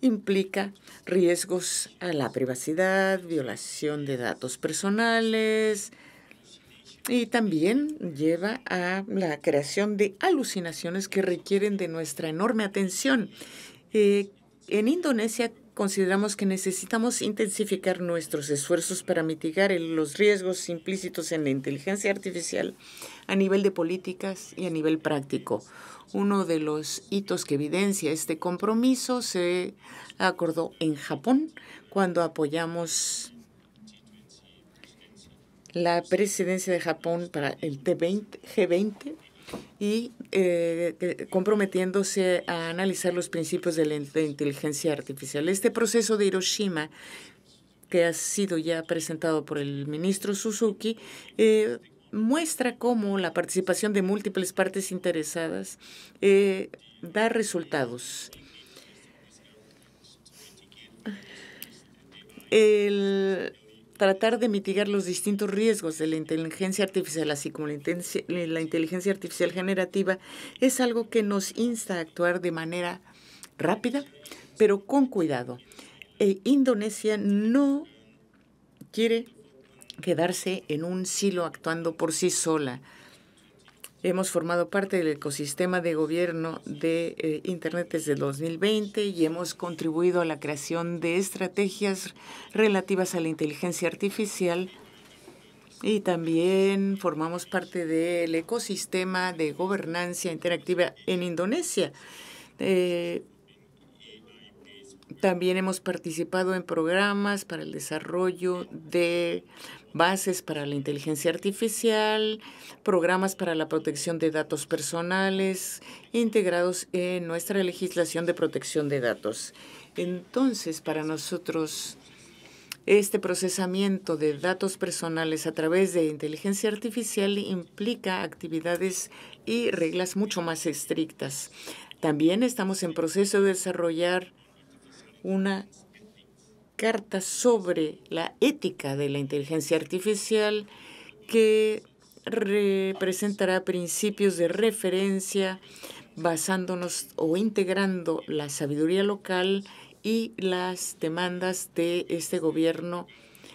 implica riesgos a la privacidad, violación de datos personales, y también lleva a la creación de alucinaciones que requieren de nuestra enorme atención. Eh, en Indonesia consideramos que necesitamos intensificar nuestros esfuerzos para mitigar los riesgos implícitos en la inteligencia artificial a nivel de políticas y a nivel práctico. Uno de los hitos que evidencia este compromiso se acordó en Japón cuando apoyamos la presidencia de Japón para el T20, G20 y eh, eh, comprometiéndose a analizar los principios de la inteligencia artificial. Este proceso de Hiroshima, que ha sido ya presentado por el ministro Suzuki, eh, muestra cómo la participación de múltiples partes interesadas eh, da resultados. El, tratar de mitigar los distintos riesgos de la inteligencia artificial, así como la inteligencia, eh, la inteligencia artificial generativa, es algo que nos insta a actuar de manera rápida, pero con cuidado. E Indonesia no quiere quedarse en un silo actuando por sí sola Hemos formado parte del ecosistema de gobierno de eh, Internet desde 2020 y hemos contribuido a la creación de estrategias relativas a la inteligencia artificial y también formamos parte del ecosistema de gobernanza interactiva en Indonesia. Eh, también hemos participado en programas para el desarrollo de bases para la inteligencia artificial, programas para la protección de datos personales integrados en nuestra legislación de protección de datos. Entonces, para nosotros, este procesamiento de datos personales a través de inteligencia artificial implica actividades y reglas mucho más estrictas. También estamos en proceso de desarrollar una carta sobre la ética de la inteligencia artificial que representará principios de referencia basándonos o integrando la sabiduría local y las demandas de este gobierno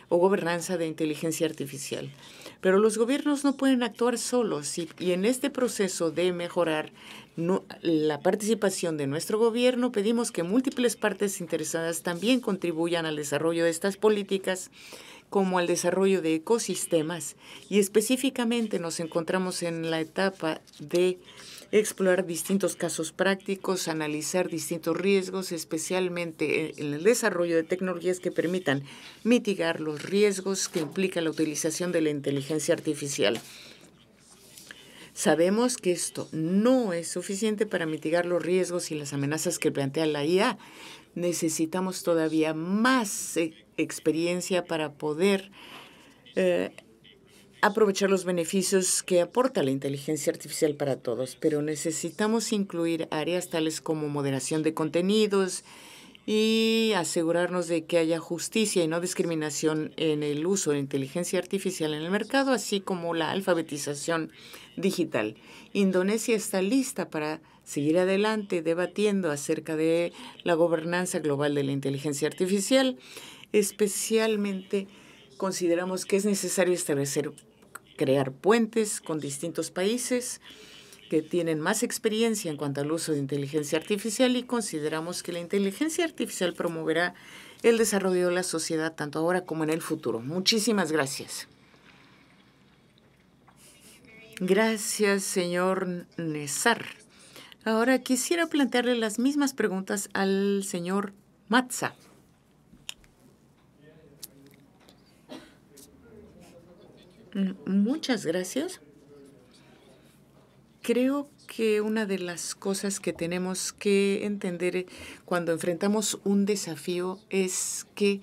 o gobernanza de inteligencia artificial. Pero los gobiernos no pueden actuar solos y, y en este proceso de mejorar la participación de nuestro gobierno, pedimos que múltiples partes interesadas también contribuyan al desarrollo de estas políticas como al desarrollo de ecosistemas y específicamente nos encontramos en la etapa de explorar distintos casos prácticos, analizar distintos riesgos, especialmente en el desarrollo de tecnologías que permitan mitigar los riesgos que implica la utilización de la inteligencia artificial. Sabemos que esto no es suficiente para mitigar los riesgos y las amenazas que plantea la IA. Necesitamos todavía más eh, experiencia para poder eh, aprovechar los beneficios que aporta la inteligencia artificial para todos, pero necesitamos incluir áreas tales como moderación de contenidos, y asegurarnos de que haya justicia y no discriminación en el uso de inteligencia artificial en el mercado, así como la alfabetización digital. Indonesia está lista para seguir adelante debatiendo acerca de la gobernanza global de la inteligencia artificial. Especialmente consideramos que es necesario establecer, crear puentes con distintos países que tienen más experiencia en cuanto al uso de inteligencia artificial y consideramos que la inteligencia artificial promoverá el desarrollo de la sociedad tanto ahora como en el futuro. Muchísimas gracias. Gracias, señor Nesar. Ahora quisiera plantearle las mismas preguntas al señor Matza. Mm, muchas gracias. Creo que una de las cosas que tenemos que entender cuando enfrentamos un desafío es que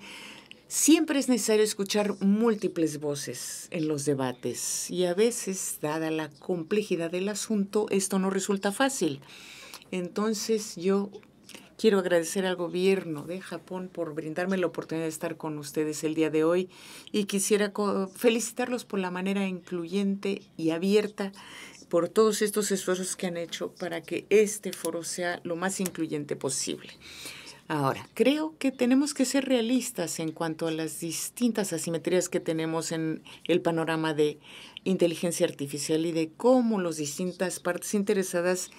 siempre es necesario escuchar múltiples voces en los debates y a veces, dada la complejidad del asunto, esto no resulta fácil. Entonces yo quiero agradecer al gobierno de Japón por brindarme la oportunidad de estar con ustedes el día de hoy y quisiera felicitarlos por la manera incluyente y abierta por todos estos esfuerzos que han hecho para que este foro sea lo más incluyente posible. Ahora, creo que tenemos que ser realistas en cuanto a las distintas asimetrías que tenemos en el panorama de inteligencia artificial y de cómo las distintas partes interesadas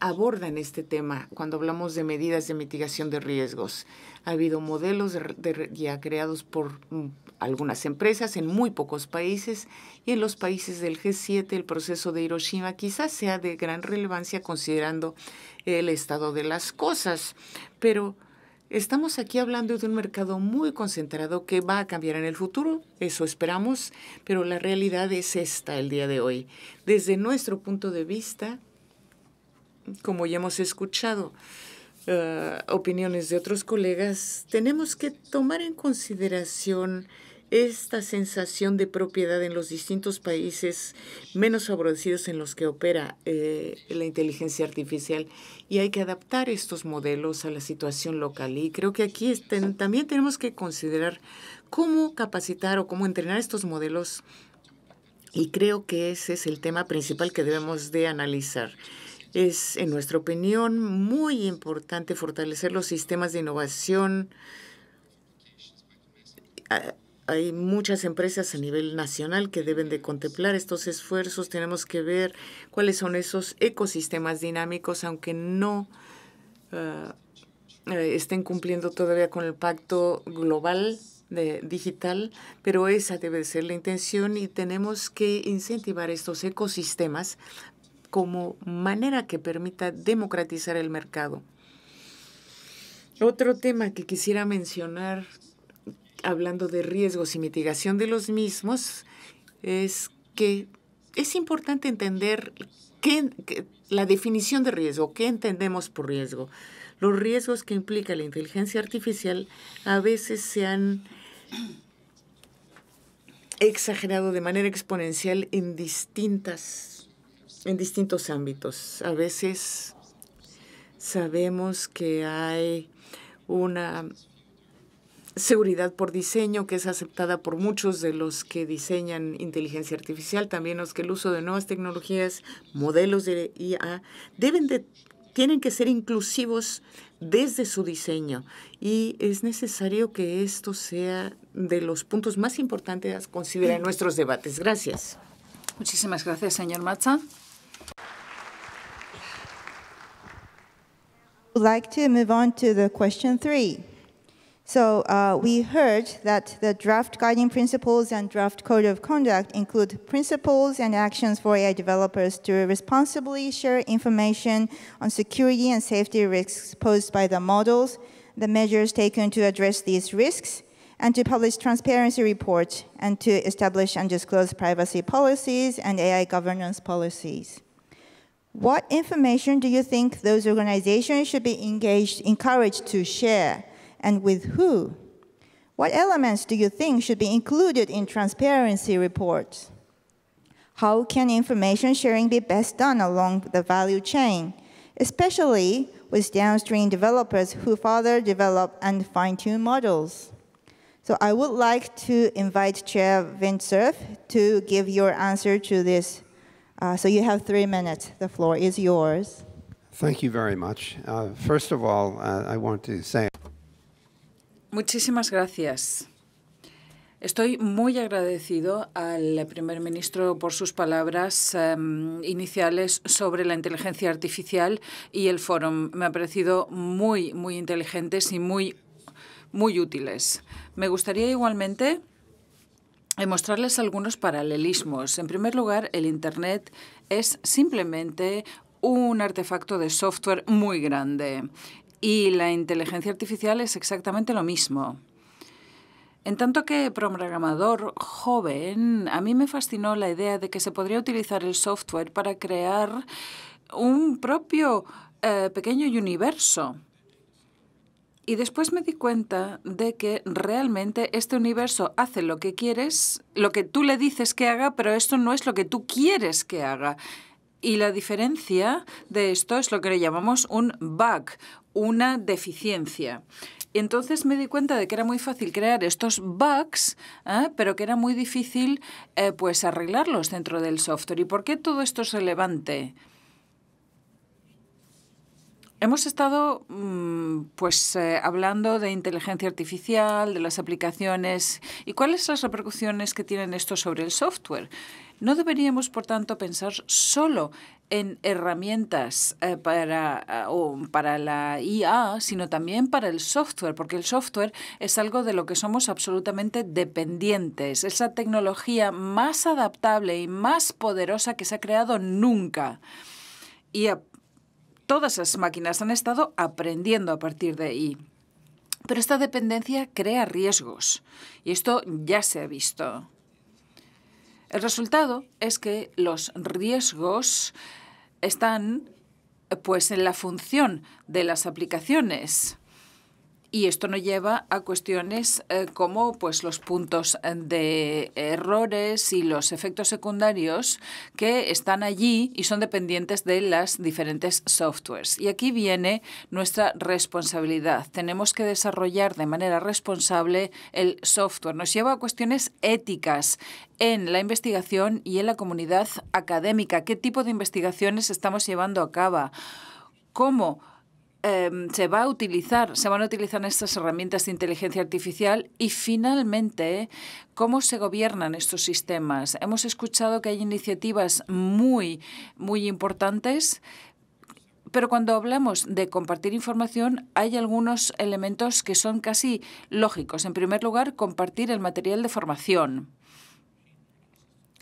abordan este tema cuando hablamos de medidas de mitigación de riesgos. Ha habido modelos ya creados por mm, algunas empresas en muy pocos países y en los países del G7 el proceso de Hiroshima quizás sea de gran relevancia considerando el estado de las cosas, pero Estamos aquí hablando de un mercado muy concentrado que va a cambiar en el futuro, eso esperamos, pero la realidad es esta el día de hoy. Desde nuestro punto de vista, como ya hemos escuchado eh, opiniones de otros colegas, tenemos que tomar en consideración esta sensación de propiedad en los distintos países menos favorecidos en los que opera eh, la inteligencia artificial y hay que adaptar estos modelos a la situación local. Y creo que aquí también tenemos que considerar cómo capacitar o cómo entrenar estos modelos y creo que ese es el tema principal que debemos de analizar. Es, en nuestra opinión, muy importante fortalecer los sistemas de innovación. Hay muchas empresas a nivel nacional que deben de contemplar estos esfuerzos. Tenemos que ver cuáles son esos ecosistemas dinámicos, aunque no ah, eh, estén cumpliendo todavía con el pacto global de digital, pero esa debe ser la intención y tenemos que incentivar estos ecosistemas como manera que permita democratizar el mercado. Otro tema que quisiera mencionar, hablando de riesgos y mitigación de los mismos, es que es importante entender qué, la definición de riesgo, qué entendemos por riesgo. Los riesgos que implica la inteligencia artificial a veces se han exagerado de manera exponencial en distintas en distintos ámbitos. A veces sabemos que hay una seguridad por diseño que es aceptada por muchos de los que diseñan inteligencia artificial, también los que el uso de nuevas tecnologías, modelos de IA, deben de, tienen que ser inclusivos desde su diseño y es necesario que esto sea de los puntos más importantes a considerar en nuestros debates. Gracias. Muchísimas gracias, señor Matza. would like to move on to the question three. So uh, we heard that the draft guiding principles and draft code of conduct include principles and actions for AI developers to responsibly share information on security and safety risks posed by the models, the measures taken to address these risks, and to publish transparency reports and to establish and disclose privacy policies and AI governance policies. What information do you think those organizations should be engaged, encouraged to share, and with who? What elements do you think should be included in transparency reports? How can information sharing be best done along the value chain, especially with downstream developers who further develop and fine-tune models? So I would like to invite Chair Vinsurf to give your answer to this Uh, so you have three minutes. The floor is yours. Thank you very much. Uh, first of all, uh, I want to say. Muchísimas gracias. Estoy muy agradecido al primer ministro por sus palabras em, iniciales sobre la inteligencia artificial y el foro. Me ha parecido muy, muy inteligentes y muy, muy útiles. Me gustaría igualmente y eh, mostrarles algunos paralelismos. En primer lugar, el Internet es simplemente un artefacto de software muy grande y la inteligencia artificial es exactamente lo mismo. En tanto que programador joven, a mí me fascinó la idea de que se podría utilizar el software para crear un propio eh, pequeño universo y después me di cuenta de que realmente este universo hace lo que quieres, lo que tú le dices que haga, pero esto no es lo que tú quieres que haga. Y la diferencia de esto es lo que le llamamos un bug, una deficiencia. Entonces me di cuenta de que era muy fácil crear estos bugs, ¿eh? pero que era muy difícil eh, pues arreglarlos dentro del software. ¿Y por qué todo esto es relevante? Hemos estado mm, pues eh, hablando de inteligencia artificial, de las aplicaciones y cuáles son las repercusiones que tienen esto sobre el software. No deberíamos, por tanto, pensar solo en herramientas eh, para, eh, para la IA, sino también para el software, porque el software es algo de lo que somos absolutamente dependientes. Es la tecnología más adaptable y más poderosa que se ha creado nunca. Y todas las máquinas han estado aprendiendo a partir de ahí. Pero esta dependencia crea riesgos y esto ya se ha visto. El resultado es que los riesgos están pues en la función de las aplicaciones y esto nos lleva a cuestiones eh, como pues los puntos de errores y los efectos secundarios que están allí y son dependientes de las diferentes softwares. Y aquí viene nuestra responsabilidad. Tenemos que desarrollar de manera responsable el software. Nos lleva a cuestiones éticas en la investigación y en la comunidad académica. ¿Qué tipo de investigaciones estamos llevando a cabo? ¿Cómo Em, se va a utilizar, se van a utilizar estas herramientas de inteligencia artificial y finalmente cómo se gobiernan estos sistemas. Hemos escuchado que hay iniciativas muy, muy importantes. Pero cuando hablamos de compartir información, hay algunos elementos que son casi lógicos. En primer lugar, compartir el material de formación.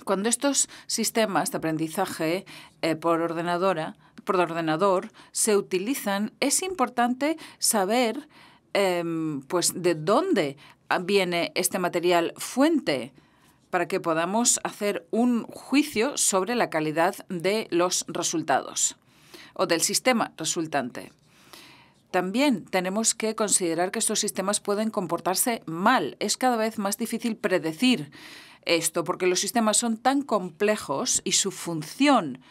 Cuando estos sistemas de aprendizaje eh, por ordenadora por ordenador se utilizan, es importante saber em, pues de dónde viene este material fuente para que podamos hacer un juicio sobre la calidad de los resultados o del sistema resultante. También tenemos que considerar que estos sistemas pueden comportarse mal. Es cada vez más difícil predecir esto porque los sistemas son tan complejos y su función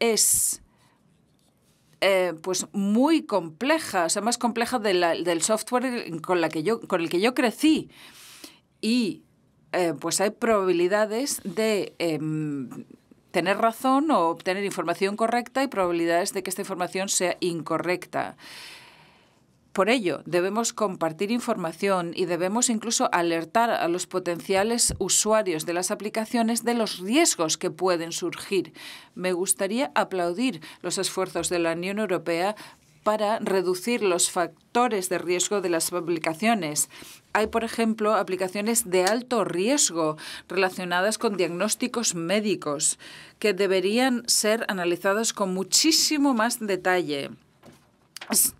es eh, pues muy compleja, o sea, más compleja del software con, el que yo crecí. Y eh, pues hay probabilidades de em, tener razón o obtener información correcta y probabilidades de que esta información sea incorrecta. Por ello, debemos compartir información y debemos incluso alertar a los potenciales usuarios de las aplicaciones de los riesgos que pueden surgir. Me gustaría aplaudir los esfuerzos de la Unión Europea para reducir los factores de riesgo de las aplicaciones. Hay, por ejemplo, aplicaciones de alto riesgo relacionadas con diagnósticos médicos que deberían ser analizadas con muchísimo más detalle.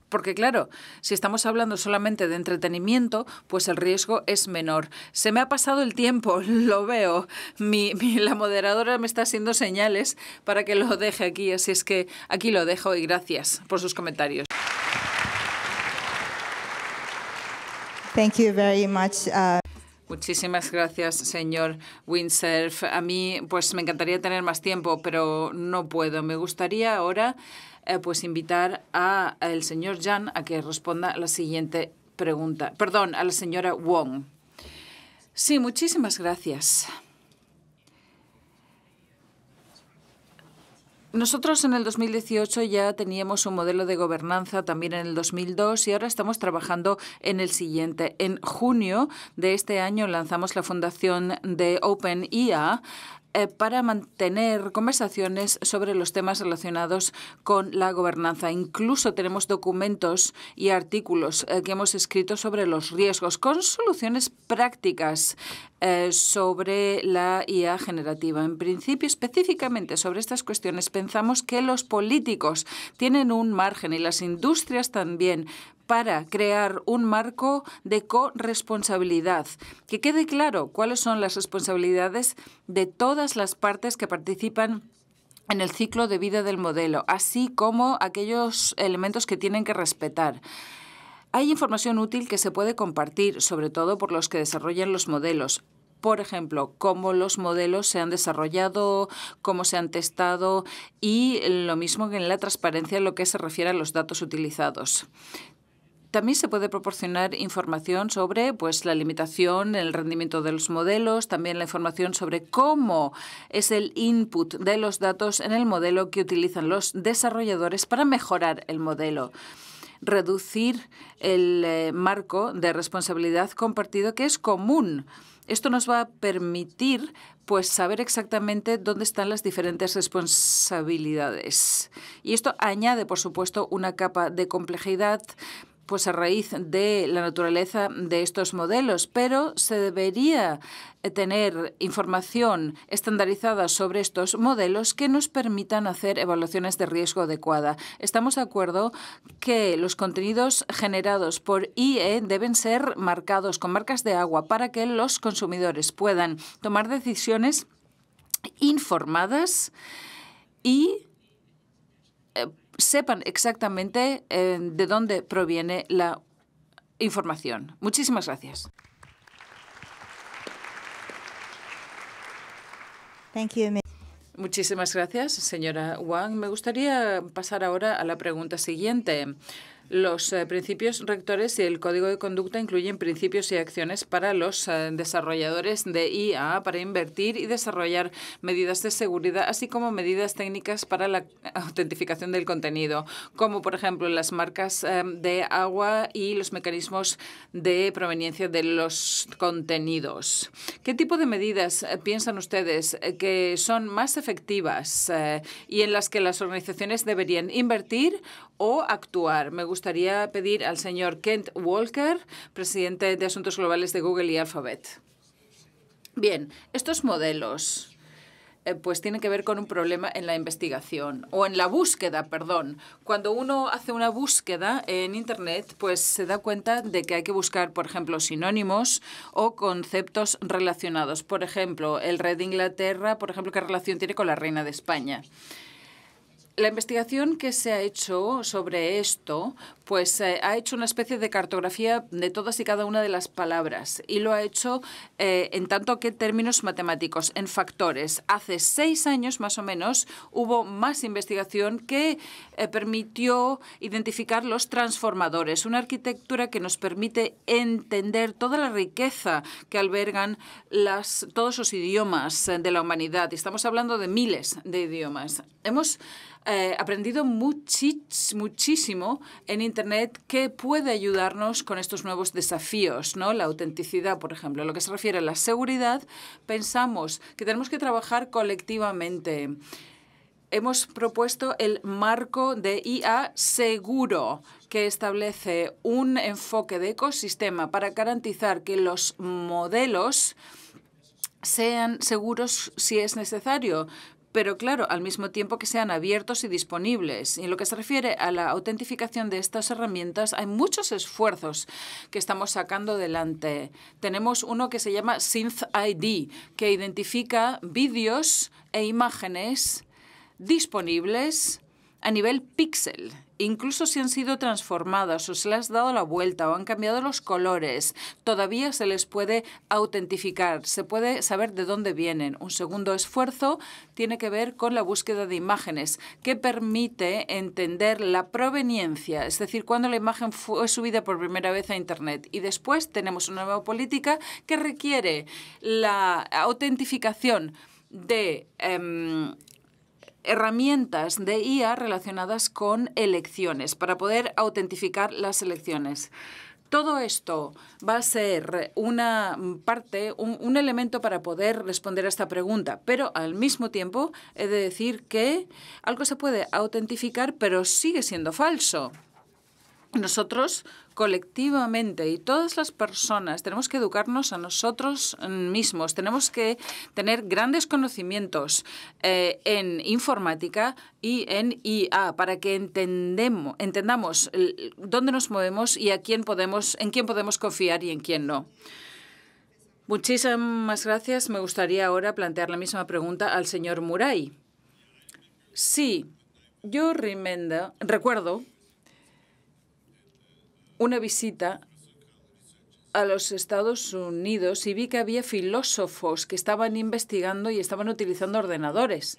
Porque claro, si estamos hablando solamente de entretenimiento, pues el riesgo es menor. Se me ha pasado el tiempo, lo veo. Mi, la moderadora me está haciendo señales para que lo deje aquí, así es que aquí lo dejo y gracias por sus comentarios. Thank you very much. Uh, Muchísimas gracias, señor Windsurf. A mí, pues me encantaría tener más tiempo, pero no puedo. Me gustaría ahora eh, pues invitar a, el señor Jan a que responda la siguiente pregunta. Perdón, a la señora Wong. Sí, muchísimas gracias. Nosotros en el 2018 ya teníamos un modelo de gobernanza también en el 2002 y ahora estamos trabajando en el siguiente. En junio de este año lanzamos la fundación de Open IA... Eh, para mantener conversaciones sobre los temas relacionados con la gobernanza. Incluso tenemos documentos y artículos eh, que hemos escrito sobre los riesgos, con soluciones prácticas eh, sobre la IA generativa. En principio, específicamente sobre estas cuestiones, pensamos que los políticos tienen un margen y las industrias también para crear un marco de corresponsabilidad, que quede claro cuáles son las responsabilidades de todas las partes que participan en el ciclo de vida del modelo, así como aquellos elementos que tienen que respetar. Hay información útil que se puede compartir, sobre todo por los que desarrollan los modelos. Por ejemplo, cómo los modelos se han desarrollado, cómo se han testado y lo mismo en la transparencia en lo que se refiere a los datos utilizados. También se puede proporcionar información sobre pues, la limitación, el rendimiento de los modelos, también la información sobre cómo es el input de los datos en el modelo que utilizan los desarrolladores para mejorar el modelo reducir el eh, marco de responsabilidad compartido que es común. Esto nos va a permitir pues saber exactamente dónde están las diferentes responsabilidades. Y esto añade, por supuesto, una capa de complejidad pues a raíz de la naturaleza de estos modelos, pero se debería eh, tener información estandarizada sobre estos modelos que nos permitan hacer evaluaciones de riesgo adecuada. Estamos de acuerdo que los contenidos generados por IE deben ser marcados con marcas de agua para que los consumidores puedan tomar decisiones informadas y sepan exactamente eh, de dónde proviene la información. Muchísimas gracias. Thank you. Muchísimas gracias, señora Wang. Me gustaría pasar ahora a la pregunta siguiente. Los eh, principios rectores y el código de conducta incluyen principios y acciones para los eh, desarrolladores de IA para invertir y desarrollar medidas de seguridad, así como medidas técnicas para la autentificación del contenido, como por ejemplo las marcas eh, de agua y los mecanismos de proveniencia de los contenidos. ¿Qué tipo de medidas piensan ustedes que son más efectivas y en las que las organizaciones deberían invertir o actuar. Me gustaría pedir al señor Kent Walker, presidente de Asuntos Globales de Google y Alphabet. Bien, estos modelos eh, pues tienen que ver con un problema en la investigación o en la búsqueda, perdón. Cuando uno hace una búsqueda en Internet, pues se da cuenta de que hay que buscar, por ejemplo, sinónimos o conceptos relacionados. Por ejemplo, el rey de Inglaterra, por ejemplo, ¿qué relación tiene con la reina de España? la investigación que se ha hecho sobre esto, pues eh, ha hecho una especie de cartografía de todas y cada una de las palabras y lo ha hecho eh, en tanto que términos matemáticos, en factores. Hace seis años más o menos hubo más investigación que eh, permitió identificar los transformadores, una arquitectura que nos permite entender toda la riqueza que albergan las, todos los idiomas de la humanidad. Estamos hablando de miles de idiomas. Hemos eh, aprendido muchísimo en Internet que puede ayudarnos con estos nuevos desafíos, ¿no? La autenticidad, por ejemplo. En lo que se refiere a la seguridad, pensamos que tenemos que trabajar colectivamente. Hemos propuesto el marco de IA seguro, que establece un enfoque de ecosistema para garantizar que los modelos sean seguros si es necesario, pero claro, al mismo tiempo que sean abiertos y disponibles. Y en lo que se refiere a la autentificación de estas herramientas, hay muchos esfuerzos que estamos sacando delante. Tenemos uno que se llama Synth ID, que identifica vídeos e imágenes disponibles a nivel píxel incluso si han sido transformadas o se les ha dado la vuelta o han cambiado los colores, todavía se les puede autentificar, se puede saber de dónde vienen. Un segundo esfuerzo tiene que ver con la búsqueda de imágenes, que permite entender la proveniencia, es decir, cuando la imagen fue subida por primera vez a Internet. Y después tenemos una nueva política que requiere la autentificación de... Em, herramientas de IA relacionadas con elecciones, para poder autentificar las elecciones. Todo esto va a ser una parte, un, elemento para poder responder a esta pregunta, pero al mismo tiempo he de decir que algo se puede autentificar, pero sigue siendo falso nosotros colectivamente y todas las personas tenemos que educarnos a nosotros mm, mismos, tenemos que tener grandes conocimientos eh, en informática y en IA para que entendemos, entendamos dónde nos movemos y a quién podemos, en quién podemos confiar y en quién no. Muchísimas gracias. Me gustaría ahora plantear la misma pregunta al señor Muray. Sí, yo remenda, recuerdo una visita a los Estados Unidos y vi que había filósofos que estaban investigando y estaban utilizando ordenadores.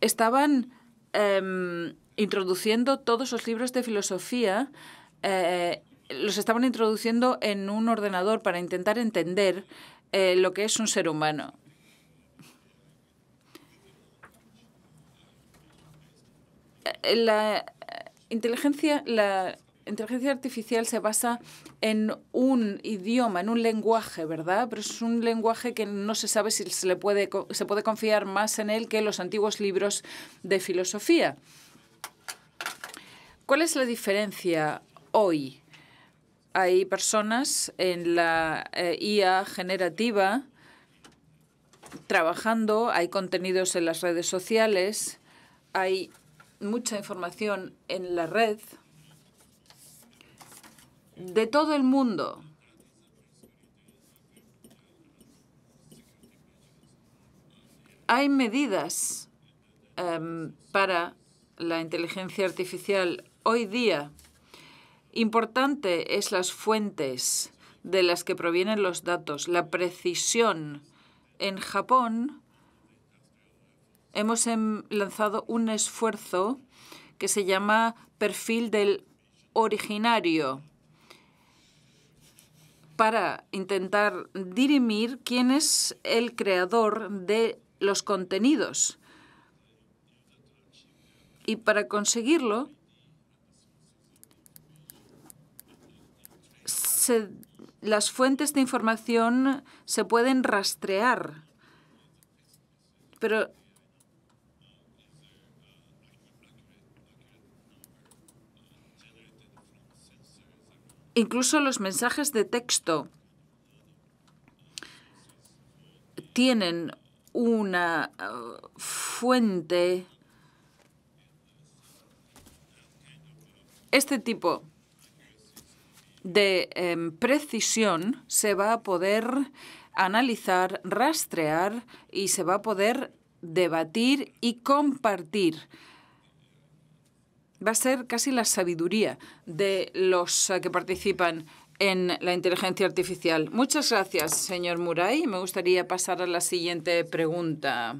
Estaban em, introduciendo todos los libros de filosofía, eh, los estaban introduciendo en un ordenador para intentar entender eh, lo que es un ser humano. Eh, la, inteligencia, la inteligencia artificial se basa en un idioma, en un lenguaje, ¿verdad? Pero es un lenguaje que no se sabe si se, le puede, se puede confiar más en él que en los antiguos libros de filosofía. ¿Cuál es la diferencia hoy? Hay personas en la eh, IA generativa trabajando, hay contenidos en las redes sociales, hay mucha información en la red de todo el mundo. Hay medidas em, para la inteligencia artificial hoy día. Importante es las fuentes de las que provienen los datos, la precisión. En Japón hemos em, lanzado un esfuerzo que se llama Perfil del Originario para intentar dirimir quién es el creador de los contenidos. Y para conseguirlo, las fuentes de información se pueden rastrear, pero Incluso los mensajes de texto tienen una uh, fuente, este tipo de em, precisión se va a poder analizar, rastrear y se va a poder debatir y compartir va a ser casi la sabiduría de los eh, que participan en la inteligencia artificial. Muchas gracias, señor Muray. Me gustaría pasar a la siguiente pregunta.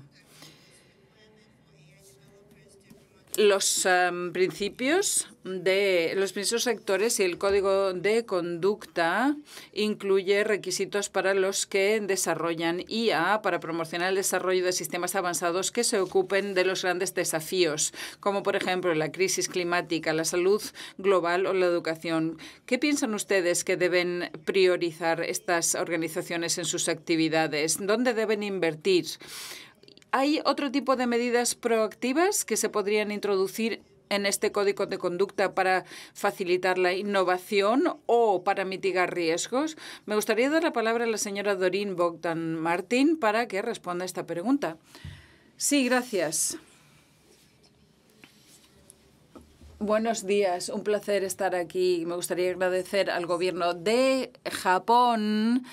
los em, principios de los principios sectores y el código de conducta incluye requisitos para los que desarrollan IA para promocionar el desarrollo de sistemas avanzados que se ocupen de los grandes desafíos, como por ejemplo la crisis climática, la salud global o la educación. ¿Qué piensan ustedes que deben priorizar estas organizaciones en sus actividades? ¿Dónde deben invertir? ¿Hay otro tipo de medidas proactivas que se podrían introducir en este código de conducta para facilitar la innovación o para mitigar riesgos? Me gustaría dar la palabra a la señora Dorin Bogdan martin para que responda a esta pregunta. Sí, gracias. Buenos días, un placer estar aquí. Me gustaría agradecer al gobierno de Japón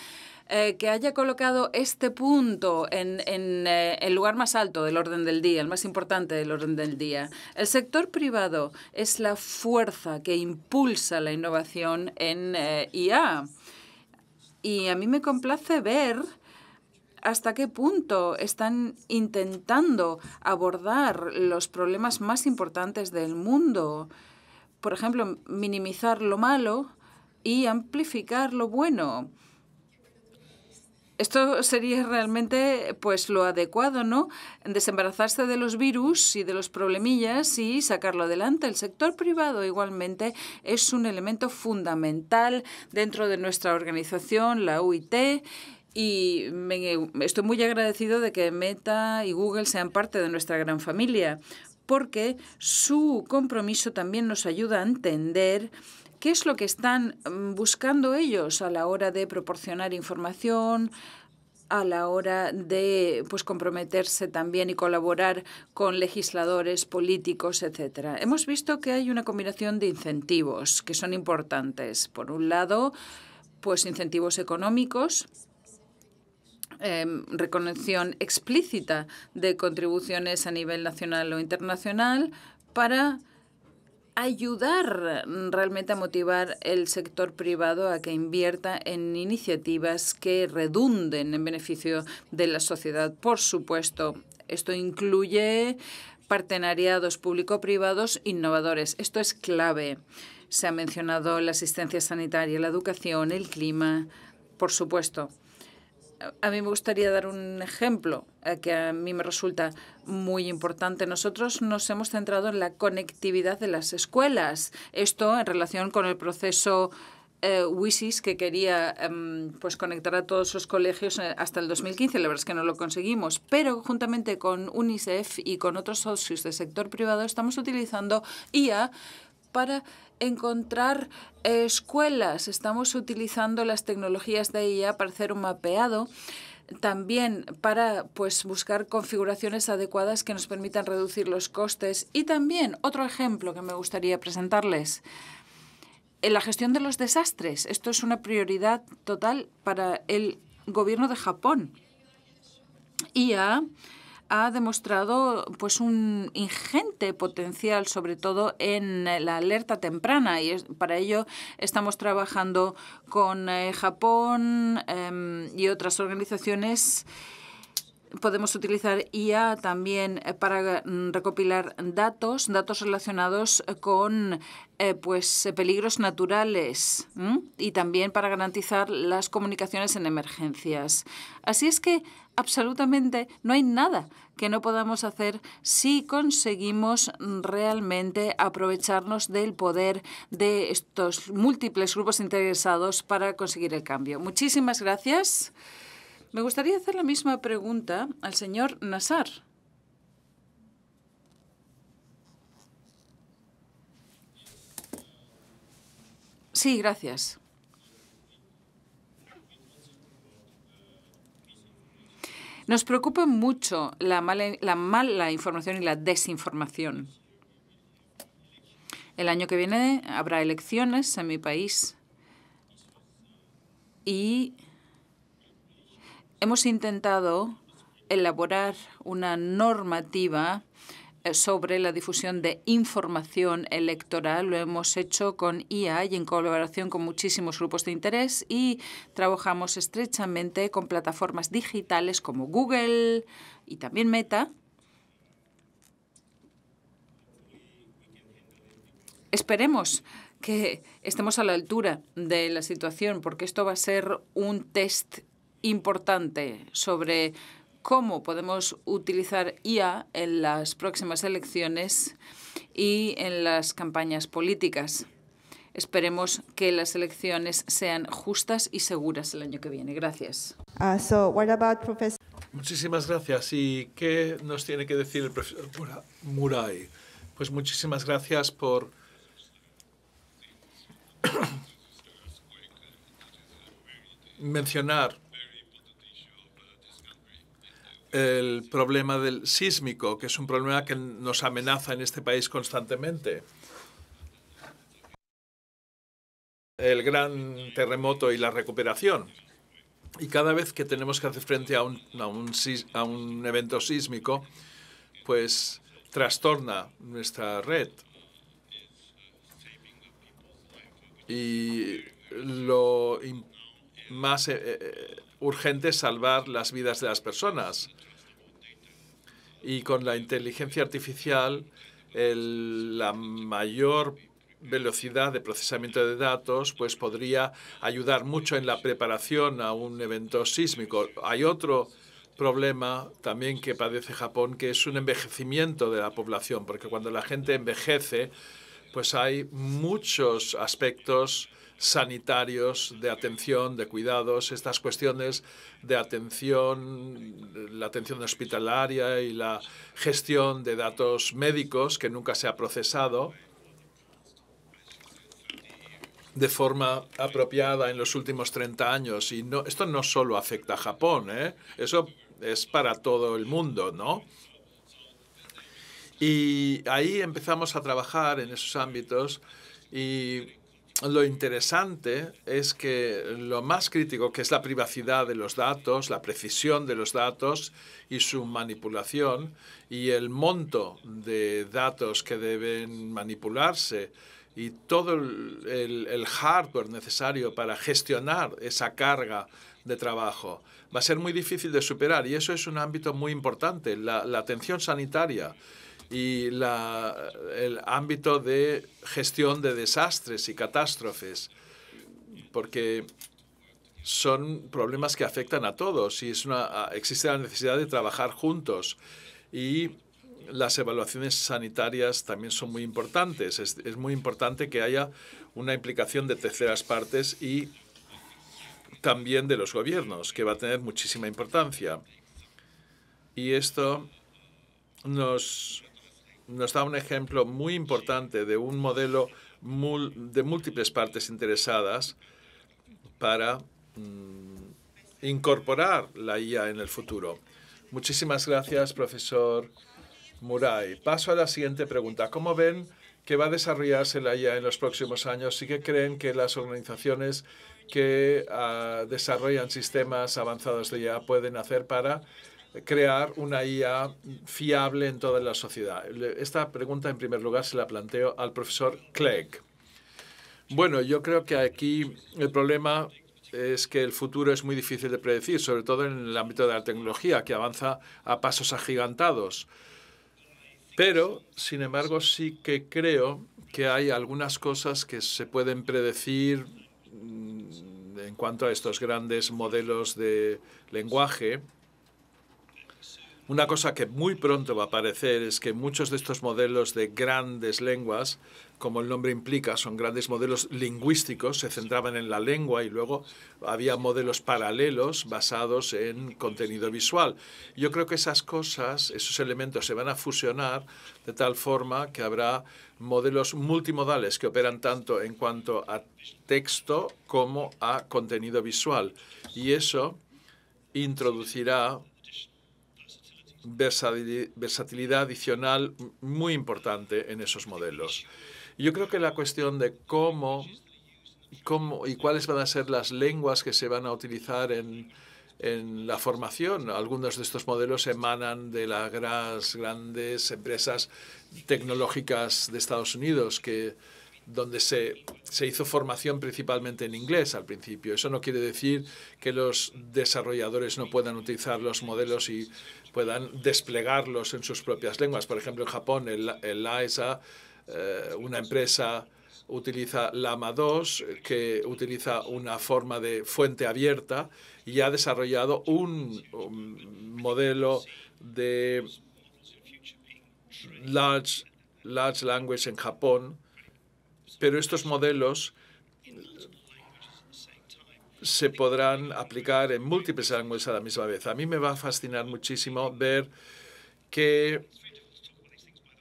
eh, que haya colocado este punto en, eh, el lugar más alto del orden del día, el más importante del orden del día. El sector privado es la fuerza que impulsa la innovación en eh, IA. Y a mí me complace ver hasta qué punto están intentando abordar los problemas más importantes del mundo. Por ejemplo, minimizar lo malo y amplificar lo bueno. Esto sería realmente pues lo adecuado, ¿no? Desembarazarse de los virus y de los problemillas y sacarlo adelante. El sector privado igualmente es un elemento fundamental dentro de nuestra organización, la UIT. Y estoy muy agradecido de que Meta y Google sean parte de nuestra gran familia, porque su compromiso también nos ayuda a entender ¿Qué es lo que están mm, buscando ellos a la hora de proporcionar información, a la hora de pues comprometerse también y colaborar con legisladores, políticos, etcétera. Hemos visto que hay una combinación de incentivos que son importantes. Por un lado, pues incentivos económicos, eh, reconexión explícita de contribuciones a nivel nacional o internacional para ayudar mm, realmente a motivar el sector privado a que invierta en iniciativas que redunden en beneficio de la sociedad. Por supuesto, esto incluye partenariados público-privados innovadores. Esto es clave. Se ha mencionado la asistencia sanitaria, la educación, el clima, por supuesto a mí me gustaría dar un ejemplo eh, que a mí me resulta muy importante. Nosotros nos hemos centrado en la conectividad de las escuelas. Esto en relación con el proceso eh, WISIS que quería em, pues conectar a todos los colegios eh, hasta el 2015. La verdad es que no lo conseguimos, pero juntamente con UNICEF y con otros socios del sector privado estamos utilizando IA para encontrar eh, escuelas. Estamos utilizando las tecnologías de IA para hacer un mapeado también para pues buscar configuraciones adecuadas que nos permitan reducir los costes y también otro ejemplo que me gustaría presentarles en la gestión de los desastres. Esto es una prioridad total para el gobierno de Japón. IA ha demostrado pues un ingente potencial, sobre todo en la alerta temprana. Y es, para ello estamos trabajando con eh, Japón em, y otras organizaciones podemos utilizar IA también eh, para mm, recopilar datos, datos relacionados con eh, pues eh, peligros naturales y también para garantizar las comunicaciones en emergencias. Así es que absolutamente no hay nada que no podamos hacer si conseguimos realmente aprovecharnos del poder de estos múltiples grupos interesados para conseguir el cambio. Muchísimas gracias. Me gustaría hacer la misma pregunta al señor Nassar. Sí, gracias. Nos preocupa mucho la mala, la información y la desinformación. El año que viene habrá elecciones en mi país y Hemos intentado elaborar una normativa eh, sobre la difusión de información electoral. Lo hemos hecho con IA y en colaboración con muchísimos grupos de interés y trabajamos estrechamente con plataformas digitales como Google y también Meta. Esperemos que estemos a la altura de la situación, porque esto va a ser un test importante sobre cómo podemos utilizar IA en las próximas elecciones y en las campañas políticas. Esperemos que las elecciones sean justas y seguras el año que viene. Gracias. Uh, muchísimas gracias. ¿Y qué nos tiene que decir el profesor Murai. Pues muchísimas gracias por... mencionar el problema del sísmico, que es un problema que nos amenaza en este país constantemente. El gran terremoto y la recuperación. Y cada vez que tenemos que hacer frente a un, a un, evento sísmico, pues trastorna nuestra red. Y lo más eh, eh, urgente es salvar las vidas de las personas y con la inteligencia artificial, la mayor velocidad de procesamiento de datos, pues podría ayudar mucho en la preparación a un evento sísmico. Hay otro problema también que padece Japón, que es un envejecimiento de la población, porque cuando la gente envejece, pues hay muchos aspectos sanitarios, de atención, de cuidados, estas cuestiones de atención, la atención hospitalaria y la gestión de datos médicos que nunca se ha procesado de forma apropiada en los últimos 30 años. Y no, esto no solo afecta a Japón, ¿eh? eso es para todo el mundo, ¿no? Y ahí empezamos a trabajar en esos ámbitos y lo interesante es que lo más crítico, que es la privacidad de los datos, la precisión de los datos y su manipulación y el monto de datos que deben manipularse y todo el, hardware necesario para gestionar esa carga de trabajo, va a ser muy difícil de superar y eso es un ámbito muy importante, la, la atención sanitaria y el ámbito de gestión de desastres y catástrofes, porque son problemas que afectan a todos y es una, existe la necesidad de trabajar juntos. Y las evaluaciones sanitarias también son muy importantes. Es, es, muy importante que haya una implicación de terceras partes y también de los gobiernos, que va a tener muchísima importancia. Y esto nos nos da un ejemplo muy importante de un modelo de múltiples partes interesadas para mm, incorporar la IA en el futuro. Muchísimas gracias, profesor Muray. Paso a la siguiente pregunta. ¿Cómo ven que va a desarrollarse la IA en los próximos años y que creen que las organizaciones que ah, desarrollan sistemas avanzados de IA pueden hacer para crear una IA fiable en toda la sociedad? Esta pregunta, en primer lugar, se la planteo al profesor Clegg. Bueno, yo creo que aquí el problema es que el futuro es muy difícil de predecir, sobre todo en el ámbito de la tecnología, que avanza a pasos agigantados. Pero, sin embargo, sí que creo que hay algunas cosas que se pueden predecir mm, en cuanto a estos grandes modelos de lenguaje una cosa que muy pronto va a aparecer es que muchos de estos modelos de grandes lenguas, como el nombre implica, son grandes modelos lingüísticos, se centraban en la lengua y luego había modelos paralelos basados en contenido visual. Yo creo que esas cosas, esos elementos se van a fusionar de tal forma que habrá modelos multimodales que operan tanto en cuanto a texto como a contenido visual. Y eso introducirá versatilidad adicional muy importante en esos modelos. Yo creo que la cuestión de cómo, y cuáles van a ser las lenguas que se van a utilizar en, en la formación. Algunos de estos modelos emanan de las grandes empresas tecnológicas de Estados Unidos que donde se, hizo formación principalmente en inglés al principio. Eso no quiere decir que los desarrolladores no puedan utilizar los modelos y puedan desplegarlos en sus propias lenguas. Por ejemplo, en Japón, el, la ESA, eh, una empresa utiliza Lama 2, que utiliza una forma de fuente abierta y ha desarrollado un, modelo de large, large language en Japón pero estos modelos se podrán aplicar en múltiples ángulos a la misma vez. A mí me va a fascinar muchísimo ver que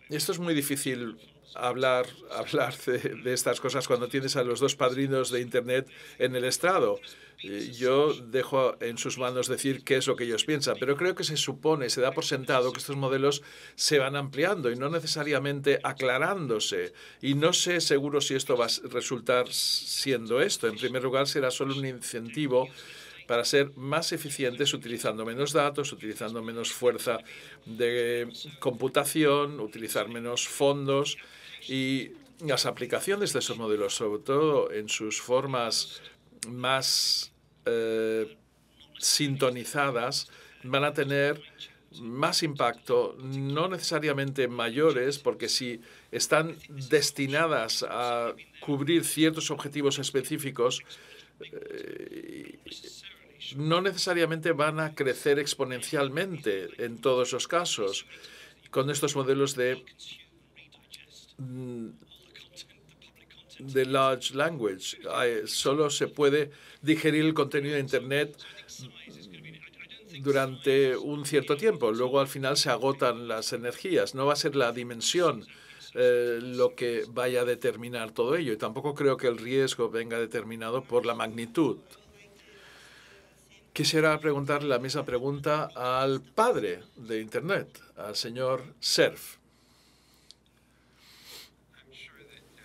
esto es muy difícil hablar, hablar de estas cosas cuando tienes a los dos padrinos de Internet en el estrado yo dejo en sus manos decir qué es lo que ellos piensan, pero creo que se supone, se da por sentado que estos modelos se van ampliando y no necesariamente aclarándose. Y no sé seguro si esto va a resultar siendo esto. En primer lugar, será solo un incentivo para ser más eficientes utilizando menos datos, utilizando menos fuerza de computación, utilizar menos fondos y las aplicaciones de esos modelos, sobre todo en sus formas más eh, sintonizadas van a tener más impacto, no necesariamente mayores, porque si están destinadas a cubrir ciertos objetivos específicos, eh, no necesariamente van a crecer exponencialmente en todos los casos con estos modelos de mm, de large language. Solo se puede digerir el contenido de Internet durante un cierto tiempo. Luego al final se agotan las energías. No va a ser la dimensión eh, lo que vaya a determinar todo ello. Y tampoco creo que el riesgo venga determinado por la magnitud. Quisiera preguntarle la misma pregunta al padre de Internet, al señor Cerf.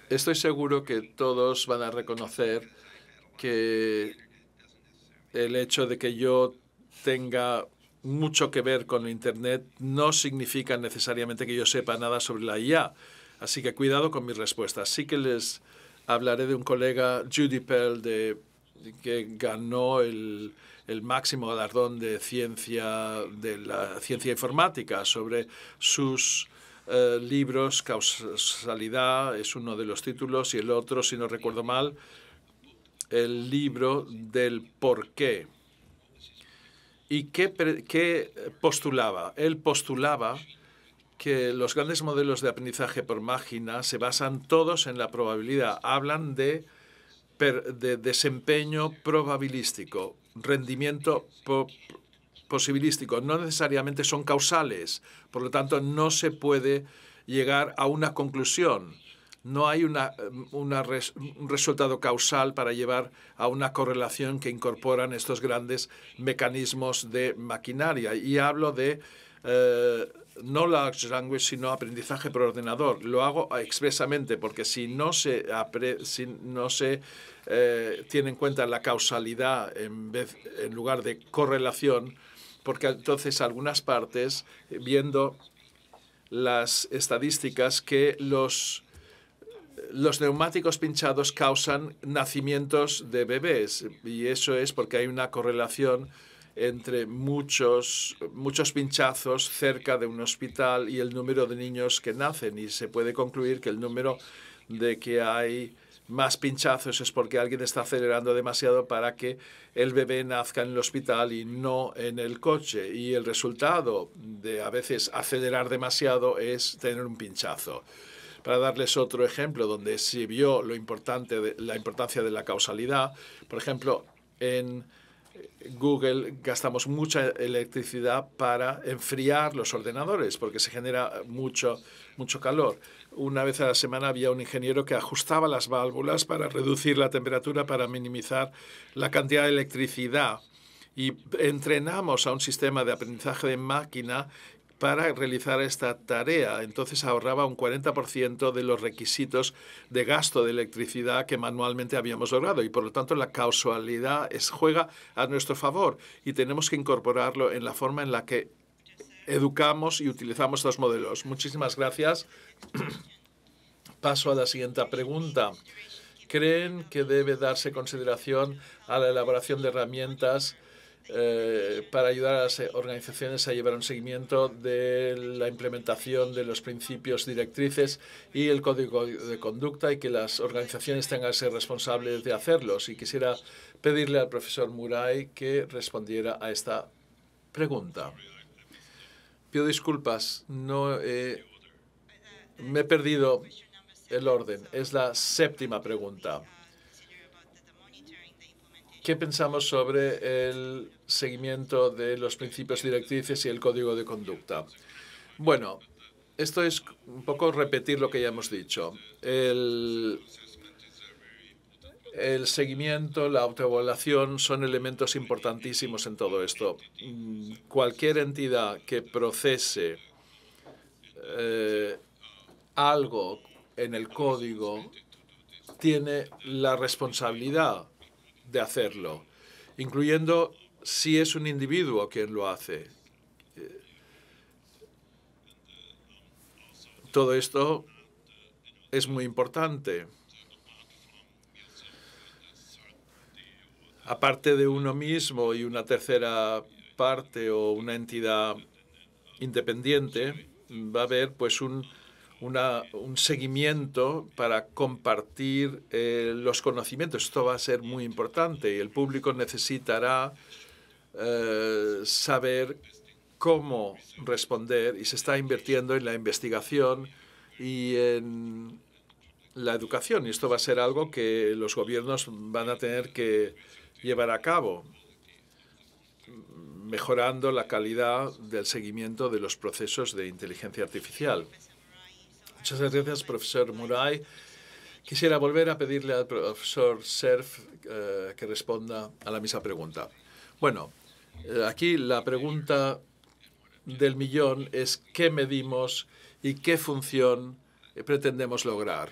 Estoy seguro que todos van a reconocer que el hecho de que yo tenga mucho que ver con Internet no significa necesariamente que yo sepa nada sobre la IA. Así que cuidado con mis respuestas. Sí que les hablaré de un colega, Judy Pell, de, que ganó el, el máximo galardón de ciencia, de la ciencia informática, sobre sus eh, libros, Causalidad es uno de los títulos y el otro, si no recuerdo mal, el libro del por qué. ¿Y qué, postulaba? Él postulaba que los grandes modelos de aprendizaje por máquina se basan todos en la probabilidad, hablan de, de desempeño probabilístico, rendimiento posibilístico, no necesariamente son causales, por lo tanto no se puede llegar a una conclusión. No hay una, un resultado causal para llevar a una correlación que incorporan estos grandes mecanismos de maquinaria. Y hablo de eh, no large language, sino aprendizaje por ordenador. Lo hago expresamente porque si no se, no se eh, tiene en cuenta la causalidad en, vez, en lugar de correlación, porque entonces algunas partes, eh, viendo las estadísticas que los, los neumáticos pinchados causan nacimientos de bebés, y eso es porque hay una correlación entre muchos, muchos pinchazos cerca de un hospital y el número de niños que nacen. Y se puede concluir que el número de que hay más pinchazos es porque alguien está acelerando demasiado para que el bebé nazca en el hospital y no en el coche. Y el resultado de a veces acelerar demasiado es tener un pinchazo. Para darles otro ejemplo donde se vio lo importante de, la importancia de la causalidad, por ejemplo, en Google gastamos mucha electricidad para enfriar los ordenadores porque se genera mucho, mucho calor. Una vez a la semana había un ingeniero que ajustaba las válvulas para reducir la temperatura, para minimizar la cantidad de electricidad. Y entrenamos a un sistema de aprendizaje de máquina para realizar esta tarea. Entonces ahorraba un 40% de los requisitos de gasto de electricidad que manualmente habíamos logrado y por lo tanto la causalidad es, juega a nuestro favor y tenemos que incorporarlo en la forma en la que educamos y utilizamos estos modelos. Muchísimas gracias. Paso a la siguiente pregunta. ¿Creen que debe darse consideración a la elaboración de herramientas eh, para ayudar a las organizaciones a llevar un seguimiento de la implementación de los principios directrices y el código de conducta y que las organizaciones tengan que ser responsables de hacerlos. Y quisiera pedirle al profesor Muray que respondiera a esta pregunta. Pido disculpas, no me he perdido el orden. Es la séptima pregunta. ¿Qué pensamos sobre el seguimiento de los principios directrices y el código de conducta? Bueno, esto es un poco repetir lo que ya hemos dicho. El, seguimiento, la autoevaluación son elementos importantísimos en todo esto. Mm, cualquier entidad que procese eh, algo en el código tiene la responsabilidad de hacerlo, incluyendo si es un individuo quien lo hace. Eh, todo esto es muy importante. Aparte de uno mismo y una tercera parte o una entidad independiente, va a haber pues un una, un seguimiento para compartir eh, los conocimientos. Esto va a ser muy importante y el público necesitará eh, saber cómo responder y se está invirtiendo en la investigación y en la educación. Y esto va a ser algo que los gobiernos van a tener que llevar a cabo, mejorando la calidad del seguimiento de los procesos de inteligencia artificial. Muchas gracias, profesor Muray. Quisiera volver a pedirle al profesor Serf eh, que responda a la misma pregunta. Bueno, eh, aquí la pregunta del millón es qué medimos y qué función eh, pretendemos lograr.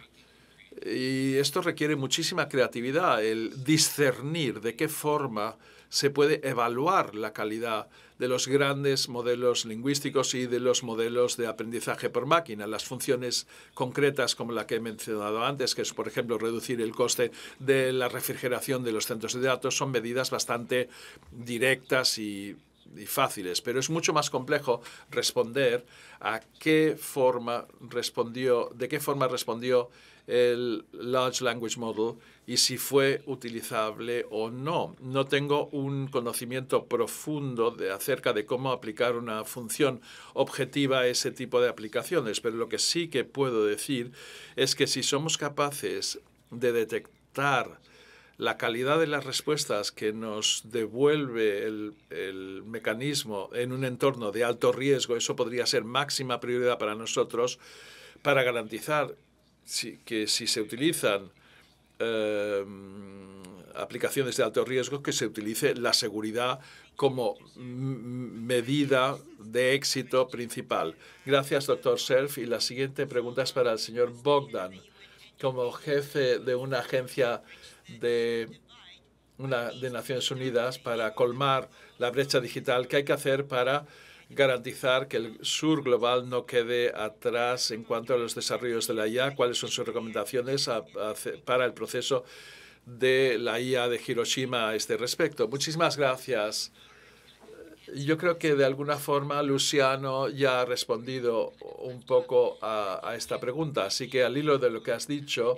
Y esto requiere muchísima creatividad, el discernir de qué forma se puede evaluar la calidad de los grandes modelos lingüísticos y de los modelos de aprendizaje por máquina. Las funciones concretas como la que he mencionado antes, que es, por ejemplo, reducir el coste de la refrigeración de los centros de datos, son medidas bastante directas y fáciles, pero es mucho más complejo responder a qué forma respondió, de qué forma respondió el Large Language Model y si fue utilizable o no. No tengo un conocimiento profundo de, acerca de cómo aplicar una función objetiva a ese tipo de aplicaciones, pero lo que sí que puedo decir es que si somos capaces de detectar la calidad de las respuestas que nos devuelve el, mecanismo en un entorno de alto riesgo, eso podría ser máxima prioridad para nosotros para garantizar que si se utilizan eh, aplicaciones de alto riesgo que se utilice la seguridad como medida de éxito principal. Gracias, doctor Self. Y la siguiente pregunta es para el señor Bogdan. Como jefe de una agencia de, una, de Naciones Unidas para colmar la brecha digital, ¿qué hay que hacer para garantizar que el sur global no quede atrás en cuanto a los desarrollos de la IA? ¿Cuáles son sus recomendaciones para el proceso de la IA de Hiroshima a este respecto? Muchísimas gracias. Yo creo que de alguna forma Luciano ya ha respondido un poco a, a esta pregunta, así que al hilo de lo que has dicho,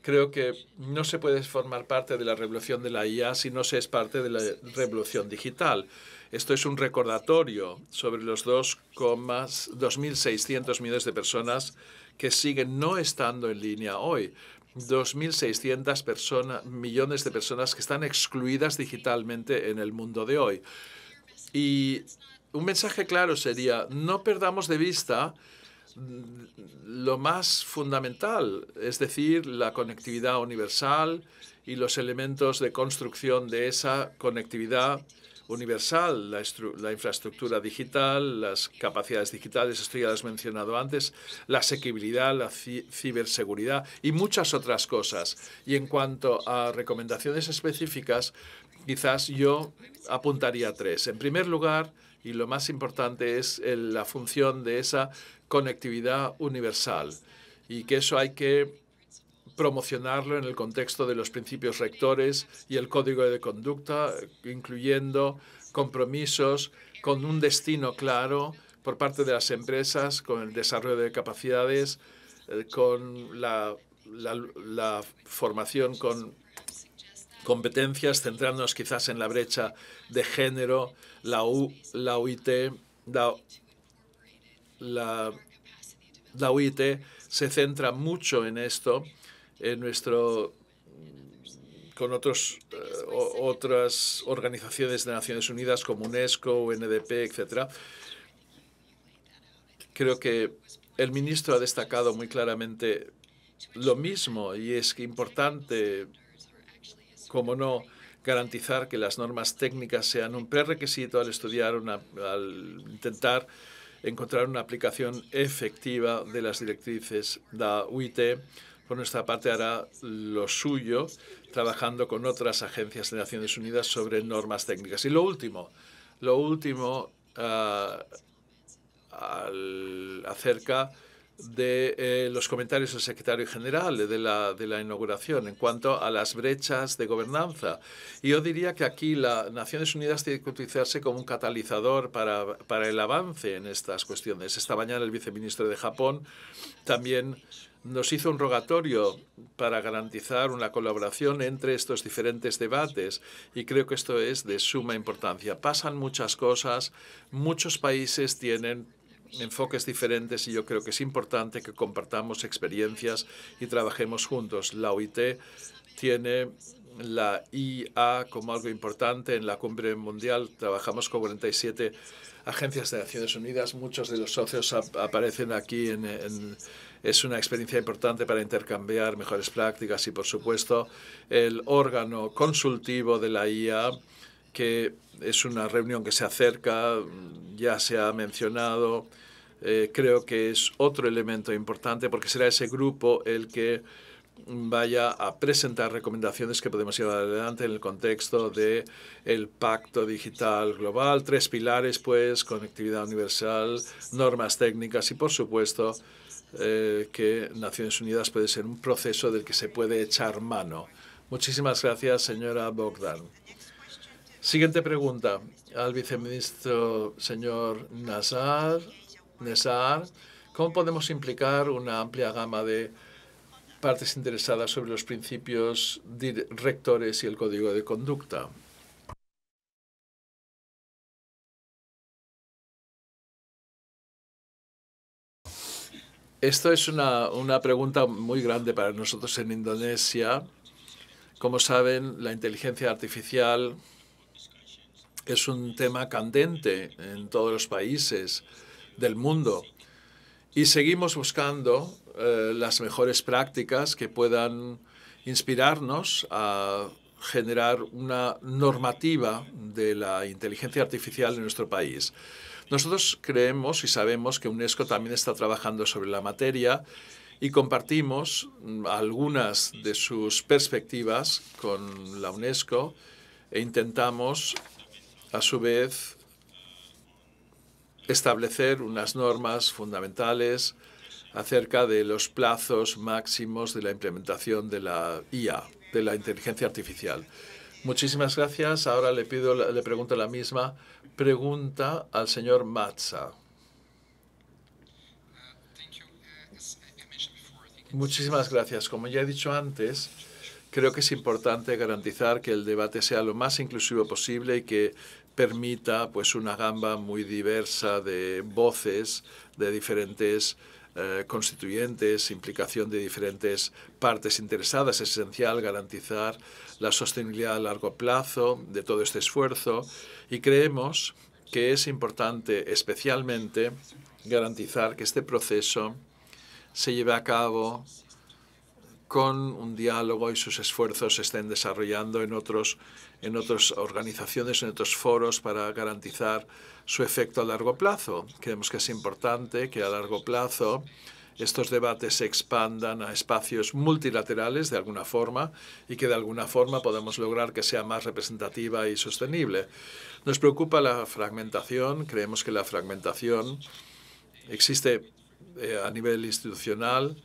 creo que no se puede formar parte de la revolución de la IA si no se es parte de la revolución digital. Esto es un recordatorio sobre los 2.600 millones de personas que siguen no estando en línea hoy. 2.600 personas, millones de personas que están excluidas digitalmente en el mundo de hoy. Y un mensaje claro sería, no perdamos de vista mm, lo más fundamental, es decir, la conectividad universal y los elementos de construcción de esa conectividad universal, la, infraestructura digital, las capacidades digitales, esto ya lo has mencionado antes, la asequibilidad, la ciberseguridad y muchas otras cosas. Y en cuanto a recomendaciones específicas, quizás yo apuntaría tres. En primer lugar, y lo más importante es la función de esa conectividad universal y que eso hay que promocionarlo en el contexto de los principios rectores y el código de conducta, incluyendo compromisos con un destino claro por parte de las empresas, con el desarrollo de capacidades, eh, con la, formación con competencias, centrándonos quizás en la brecha de género, la, la UIT, la, UIT se centra mucho en esto en nuestro con otros, eh, otras organizaciones de Naciones Unidas como UNESCO, UNDP, etcétera Creo que el ministro ha destacado muy claramente lo mismo y es que importante, como no, garantizar que las normas técnicas sean un prerequisito al estudiar, al intentar encontrar una aplicación efectiva de las directrices de la UIT por nuestra parte, hará lo suyo trabajando con otras agencias de Naciones Unidas sobre normas técnicas. Y lo último, lo último ah, acerca de eh, los comentarios del secretario general de la, inauguración en cuanto a las brechas de gobernanza. yo diría que aquí las Naciones Unidas tiene que utilizarse como un catalizador para, para el avance en estas cuestiones. Esta mañana el viceministro de Japón también nos hizo un rogatorio para garantizar una colaboración entre estos diferentes debates y creo que esto es de suma importancia. Pasan muchas cosas, muchos países tienen enfoques diferentes y yo creo que es importante que compartamos experiencias y trabajemos juntos. La OIT tiene la IA como algo importante en la cumbre mundial. Trabajamos con 47 agencias de Naciones Unidas. Muchos de los socios aparecen aquí en es una experiencia importante para intercambiar mejores prácticas y, por supuesto, el órgano consultivo de la IA, que es una reunión que se acerca, ya se ha mencionado. Eh, creo que es otro elemento importante porque será ese grupo el que vaya a presentar recomendaciones que podemos llevar adelante en el contexto de el Pacto Digital Global, tres pilares pues, conectividad universal, normas técnicas y por supuesto eh, que Naciones Unidas puede ser un proceso del que se puede echar mano. Muchísimas gracias, señora Bogdan. Siguiente pregunta al viceministro señor Nazar. Nazar. ¿Cómo podemos implicar una amplia gama de partes interesadas sobre los principios rectores y el código de conducta? Esto es una, pregunta muy grande para nosotros en Indonesia. Como saben, la inteligencia artificial es un tema candente en todos los países del mundo y seguimos buscando eh, las mejores prácticas que puedan inspirarnos a generar una normativa de la inteligencia artificial en nuestro país. Nosotros creemos y sabemos que UNESCO también está trabajando sobre la materia y compartimos mm, algunas de sus perspectivas con la UNESCO e intentamos, a su vez, establecer unas normas fundamentales acerca de los plazos máximos de la implementación de la IA, de la inteligencia artificial. Muchísimas gracias. Ahora le pido, le pregunto la misma pregunta al señor Matza. Muchísimas gracias. Como ya he dicho antes, creo que es importante garantizar que el debate sea lo más inclusivo posible y que permita pues una gamba muy diversa de voces de diferentes eh, constituyentes, implicación de diferentes partes interesadas. Es esencial garantizar la sostenibilidad a largo plazo de todo este esfuerzo y creemos que es importante especialmente garantizar que este proceso se lleve a cabo con un diálogo y sus esfuerzos se estén desarrollando en en otras organizaciones, en otros foros para garantizar su efecto a largo plazo. Creemos que es importante que a largo plazo estos debates se expandan a espacios multilaterales de alguna forma y que de alguna forma podamos lograr que sea más representativa y sostenible. Nos preocupa la fragmentación, creemos que la fragmentación existe eh, a nivel institucional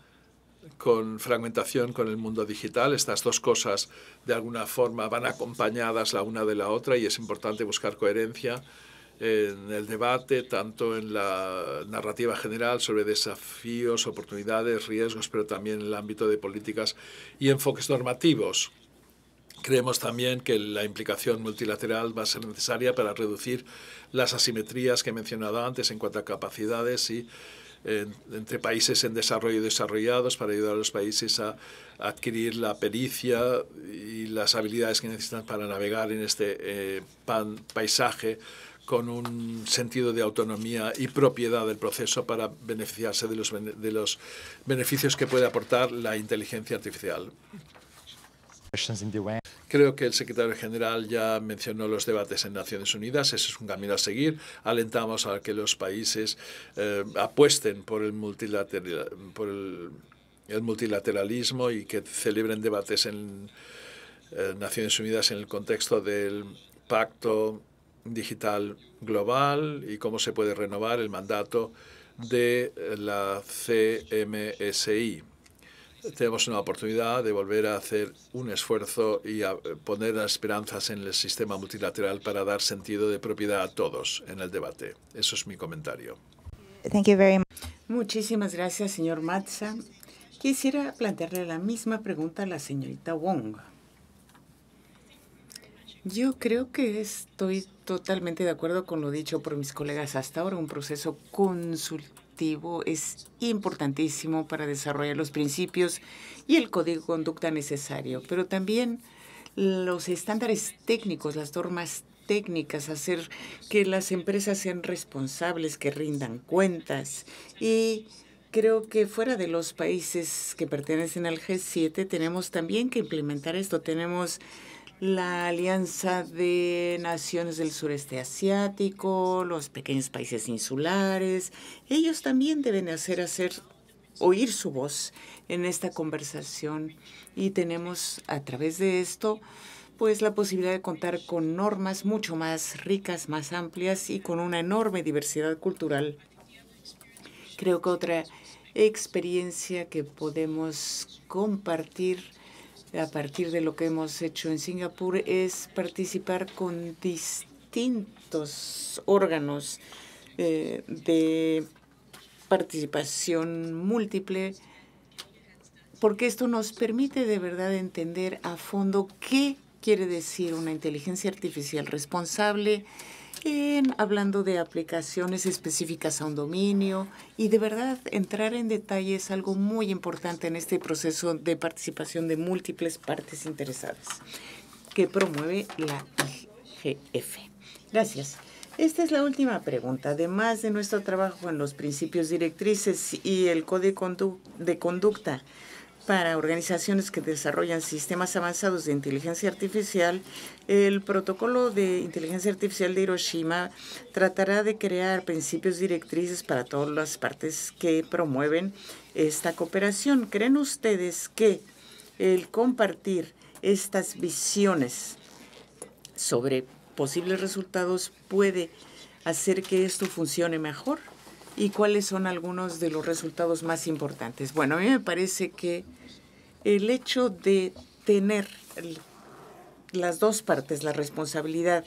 con fragmentación con el mundo digital. Estas dos cosas de alguna forma van acompañadas la una de la otra y es importante buscar coherencia en el debate, tanto en la narrativa general sobre desafíos, oportunidades, riesgos, pero también en el ámbito de políticas y enfoques normativos. Creemos también que la implicación multilateral va a ser necesaria para reducir las asimetrías que he mencionado antes en cuanto a capacidades y entre países en desarrollo y desarrollados para ayudar a los países a, adquirir la pericia y las habilidades que necesitan para navegar en este eh, paisaje con un sentido de autonomía y propiedad del proceso para beneficiarse de los, de los beneficios que puede aportar la inteligencia artificial. Creo que el secretario general ya mencionó los debates en Naciones Unidas, ese es un camino a seguir. Alentamos a que los países eh, apuesten por el multilateralismo y que celebren debates en eh, Naciones Unidas en el contexto del pacto digital global y cómo se puede renovar el mandato de la CMSI. Tenemos una oportunidad de volver a hacer un esfuerzo y a poner las esperanzas en el sistema multilateral para dar sentido de propiedad a todos en el debate. Eso es mi comentario. Thank you very much. Muchísimas gracias, señor Matza. Quisiera plantearle la misma pregunta a la señorita Wong. Yo creo que estoy totalmente de acuerdo con lo dicho por mis colegas hasta ahora. Un proceso consultivo es importantísimo para desarrollar los principios y el código de conducta necesario, pero también los estándares técnicos, las normas técnicas, hacer que las empresas sean responsables, que rindan cuentas. Y creo que fuera de los países que pertenecen al G7 tenemos también que implementar esto. Tenemos la Alianza de Naciones del Sureste Asiático, los pequeños países insulares, ellos también deben hacer, hacer oír su voz en esta conversación y tenemos a través de esto pues la posibilidad de contar con normas mucho más ricas, más amplias y con una enorme diversidad cultural. Creo que otra experiencia que podemos compartir a partir de lo que hemos hecho en Singapur es participar con distintos órganos eh, de participación múltiple, porque esto nos permite de verdad entender a fondo qué quiere decir una inteligencia artificial responsable hablando de aplicaciones específicas a un dominio y de verdad entrar en detalle es algo muy importante en este proceso de participación de múltiples partes interesadas que promueve la IGF. Gracias. Esta es la última pregunta. Además de nuestro trabajo en los principios directrices y el código de conducta, para organizaciones que desarrollan sistemas avanzados de inteligencia artificial, el protocolo de inteligencia artificial de Hiroshima tratará de crear principios directrices para todas las partes que promueven esta cooperación. ¿Creen ustedes que el compartir estas visiones sobre posibles resultados puede hacer que esto funcione mejor? y cuáles son algunos de los resultados más importantes. Bueno, a mí me parece que el hecho de tener las dos partes, la responsabilidad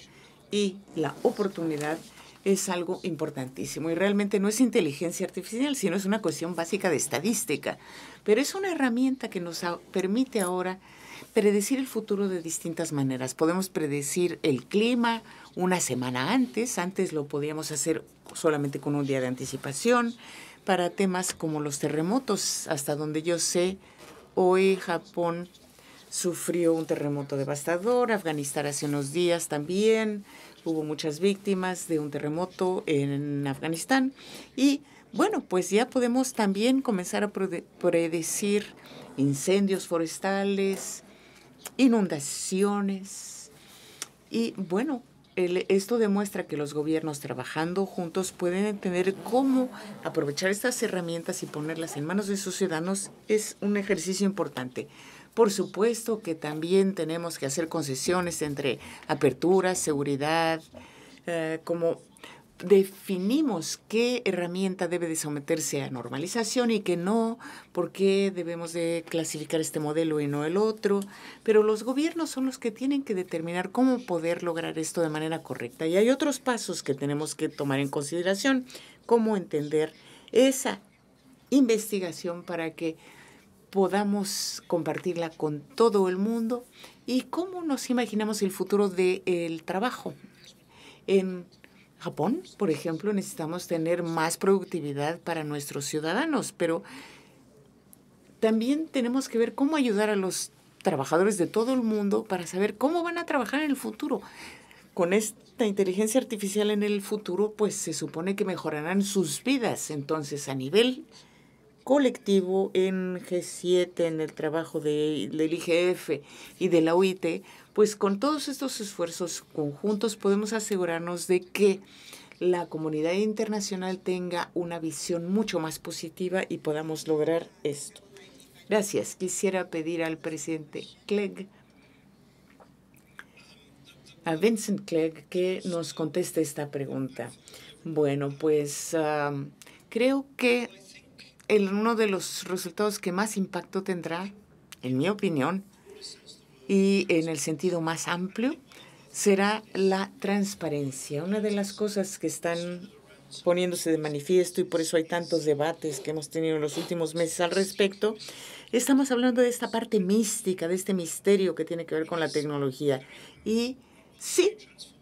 y la oportunidad, es algo importantísimo y realmente no es inteligencia artificial, sino es una cuestión básica de estadística, pero es una herramienta que nos permite ahora predecir el futuro de distintas maneras. Podemos predecir el clima, una semana antes. Antes lo podíamos hacer solamente con un día de anticipación para temas como los terremotos. Hasta donde yo sé, hoy Japón sufrió un terremoto devastador, Afganistán hace unos días también, hubo muchas víctimas de un terremoto en Afganistán y bueno, pues ya podemos también comenzar a predecir incendios forestales, inundaciones y bueno, esto demuestra que los gobiernos trabajando juntos pueden entender cómo aprovechar estas herramientas y ponerlas en manos de sus ciudadanos es un ejercicio importante. Por supuesto que también tenemos que hacer concesiones entre apertura, seguridad, eh, como definimos qué herramienta debe de someterse a normalización y qué no, por qué debemos de clasificar este modelo y no el otro, pero los gobiernos son los que tienen que determinar cómo poder lograr esto de manera correcta. Y hay otros pasos que tenemos que tomar en consideración, cómo entender esa investigación para que podamos compartirla con todo el mundo y cómo nos imaginamos el futuro del trabajo en Japón, por ejemplo, necesitamos tener más productividad para nuestros ciudadanos, pero también tenemos que ver cómo ayudar a los trabajadores de todo el mundo para saber cómo van a trabajar en el futuro. Con esta inteligencia artificial en el futuro, pues se supone que mejorarán sus vidas. Entonces, a nivel colectivo, en G7, en el trabajo del IGF y de la OIT, pues con todos estos esfuerzos conjuntos podemos asegurarnos de que la comunidad internacional tenga una visión mucho más positiva y podamos lograr esto. Gracias. Quisiera pedir al presidente Clegg, a Vincent Clegg, que nos conteste esta pregunta. Bueno, pues creo que el, uno de los resultados que más impacto tendrá, en mi opinión, y en el sentido más amplio será la transparencia. Una de las cosas que están poniéndose de manifiesto y por eso hay tantos debates que hemos tenido en los últimos meses al respecto, estamos hablando de esta parte mística, de este misterio que tiene que ver con la tecnología. Y sí,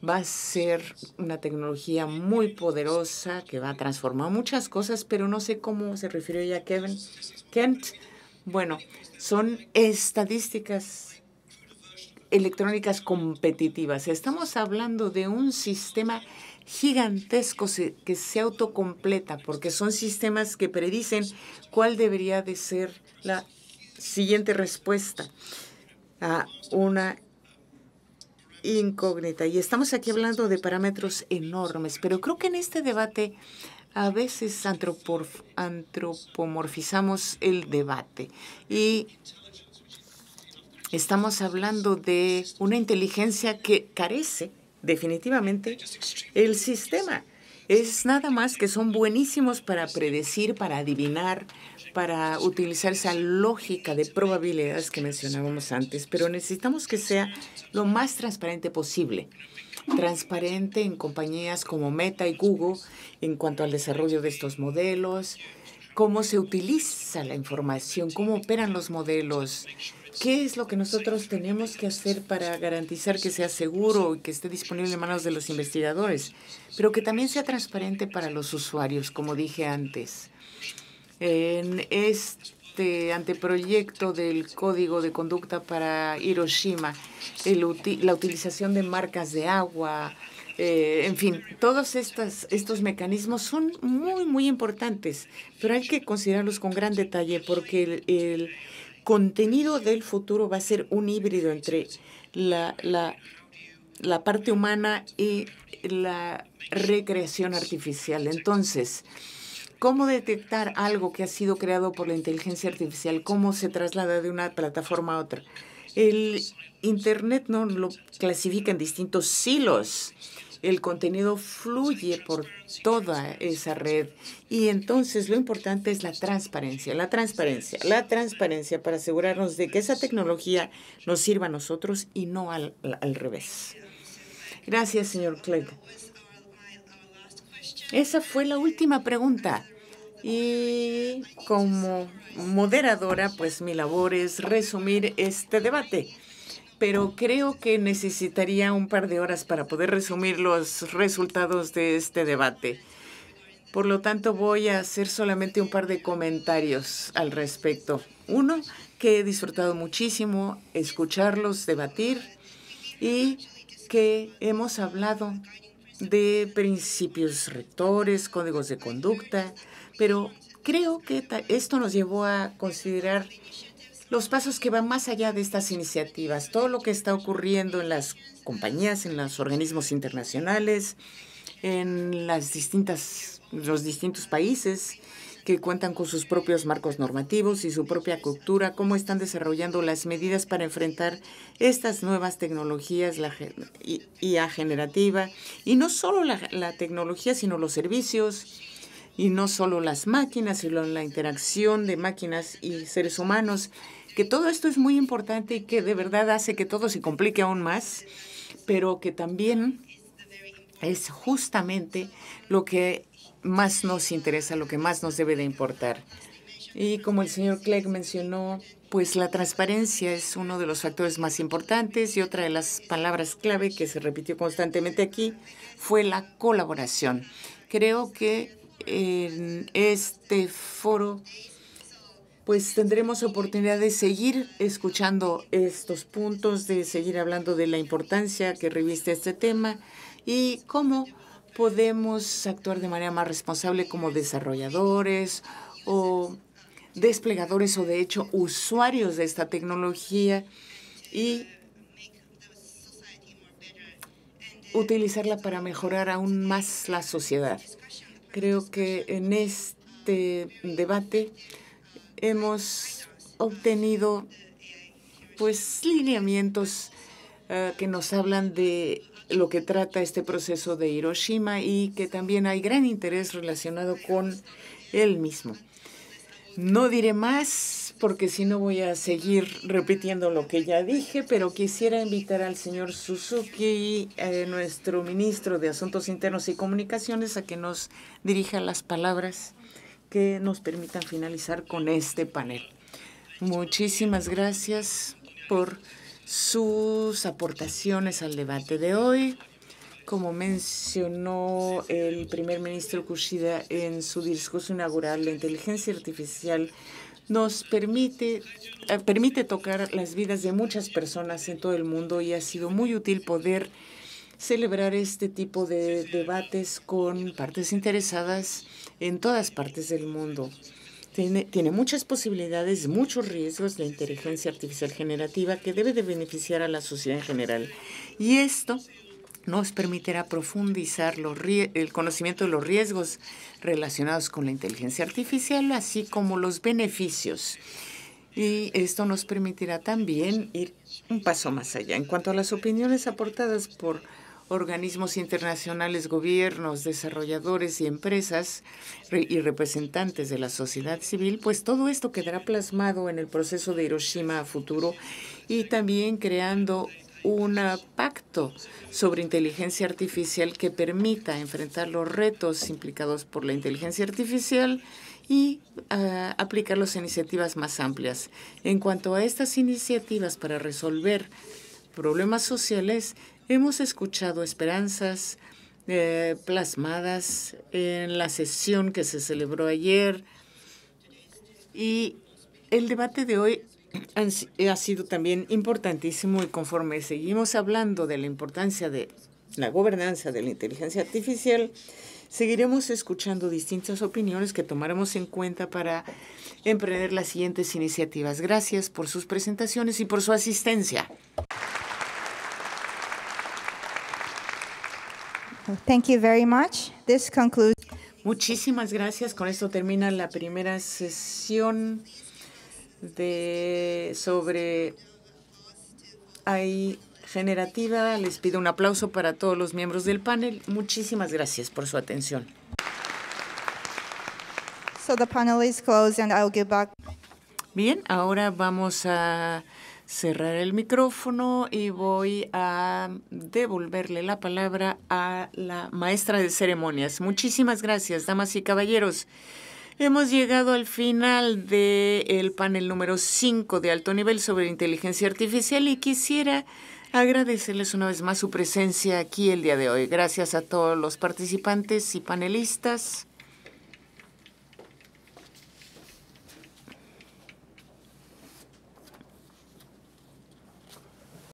va a ser una tecnología muy poderosa que va a transformar muchas cosas, pero no sé cómo se refirió ya Kevin Kent. Bueno, son estadísticas electrónicas competitivas. Estamos hablando de un sistema gigantesco que se autocompleta, porque son sistemas que predicen cuál debería de ser la siguiente respuesta a una incógnita. Y estamos aquí hablando de parámetros enormes, pero creo que en este debate a veces antropomorfizamos el debate y Estamos hablando de una inteligencia que carece definitivamente el sistema. Es nada más que son buenísimos para predecir, para adivinar, para utilizar esa lógica de probabilidades que mencionábamos antes, pero necesitamos que sea lo más transparente posible. Transparente en compañías como Meta y Google en cuanto al desarrollo de estos modelos, cómo se utiliza la información, cómo operan los modelos, ¿Qué es lo que nosotros tenemos que hacer para garantizar que sea seguro y que esté disponible en manos de los investigadores, pero que también sea transparente para los usuarios, como dije antes? En este anteproyecto del Código de Conducta para Hiroshima, la utilización de marcas de agua, eh, en fin, todos estos mecanismos son muy, muy importantes, pero hay que considerarlos con gran detalle porque el contenido del futuro va a ser un híbrido entre la, la, la parte humana y la recreación artificial. Entonces, ¿Cómo detectar algo que ha sido creado por la inteligencia artificial? ¿Cómo se traslada de una plataforma a otra? El Internet no lo clasifica en distintos silos el contenido fluye por toda esa red. Y entonces lo importante es la transparencia, la transparencia, la transparencia para asegurarnos de que esa tecnología nos sirva a nosotros y no al, al revés. Gracias, señor Clegg. Esa fue la última pregunta. Y como moderadora, pues mi labor es resumir este debate pero creo que necesitaría un par de horas para poder resumir los resultados de este debate. Por lo tanto, voy a hacer solamente un par de comentarios al respecto. Uno, que he disfrutado muchísimo escucharlos debatir y que hemos hablado de principios rectores, códigos de conducta, pero creo que esto nos llevó a considerar los pasos que van más allá de estas iniciativas, todo lo que está ocurriendo en las compañías, en los organismos internacionales, en las distintas, los distintos países que cuentan con sus propios marcos normativos y su propia cultura, cómo están desarrollando las medidas para enfrentar estas nuevas tecnologías, la IA generativa, y no solo la, la tecnología, sino los servicios, y no solo las máquinas, sino la interacción de máquinas y seres humanos que todo esto es muy importante y que de verdad hace que todo se complique aún más, pero que también es justamente lo que más nos interesa, lo que más nos debe de importar. Y como el señor Clegg mencionó, pues la transparencia es uno de los factores más importantes y otra de las palabras clave que se repitió constantemente aquí fue la colaboración. Creo que en este foro pues tendremos oportunidad de seguir escuchando estos puntos, de seguir hablando de la importancia que reviste este tema y cómo podemos actuar de manera más responsable como desarrolladores o desplegadores o de hecho usuarios de esta tecnología y utilizarla para mejorar aún más la sociedad. Creo que en este debate hemos obtenido pues lineamientos eh, que nos hablan de lo que trata este proceso de Hiroshima y que también hay gran interés relacionado con él mismo. No diré más porque si no voy a seguir repitiendo lo que ya dije, pero quisiera invitar al señor Suzuki, eh, nuestro ministro de Asuntos Internos y Comunicaciones, a que nos dirija las palabras que nos permitan finalizar con este panel. Muchísimas gracias por sus aportaciones al debate de hoy. Como mencionó el primer ministro Kushida en su discurso inaugural, la inteligencia artificial nos permite, eh, permite tocar las vidas de muchas personas en todo el mundo y ha sido muy útil poder celebrar este tipo de debates con partes interesadas en todas partes del mundo. Tiene, muchas posibilidades, muchos riesgos de inteligencia artificial generativa que debe de beneficiar a la sociedad en general. Y esto nos permitirá profundizar los, el conocimiento de los riesgos relacionados con la inteligencia artificial, así como los beneficios. Y esto nos permitirá también ir un paso más allá. En cuanto a las opiniones aportadas por organismos internacionales, gobiernos, desarrolladores y empresas y representantes de la sociedad civil, pues todo esto quedará plasmado en el proceso de Hiroshima a futuro y también creando un pacto sobre inteligencia artificial que permita enfrentar los retos implicados por la inteligencia artificial y ah, aplicar las iniciativas más amplias. En cuanto a estas iniciativas para resolver problemas sociales, Hemos escuchado esperanzas eh, plasmadas en la sesión que se celebró ayer y el debate de hoy eh, ha sido también importantísimo y conforme seguimos hablando de la importancia de la gobernanza de la inteligencia artificial, seguiremos escuchando distintas opiniones que tomaremos en cuenta para emprender las siguientes iniciativas. Gracias por sus presentaciones y por su asistencia. Thank very much. Muchísimas gracias. Con esto termina la primera sesión de sobre AI generativa. Les pido un aplauso para todos los miembros del panel. Muchísimas gracias por su atención. Bien, ahora vamos a cerrar el micrófono y voy a devolverle la palabra a la maestra de ceremonias. Muchísimas gracias, damas y caballeros. Hemos llegado al final del el panel número 5 de alto nivel sobre inteligencia artificial y quisiera agradecerles una vez más su presencia aquí el día de hoy. Gracias a todos los participantes y panelistas.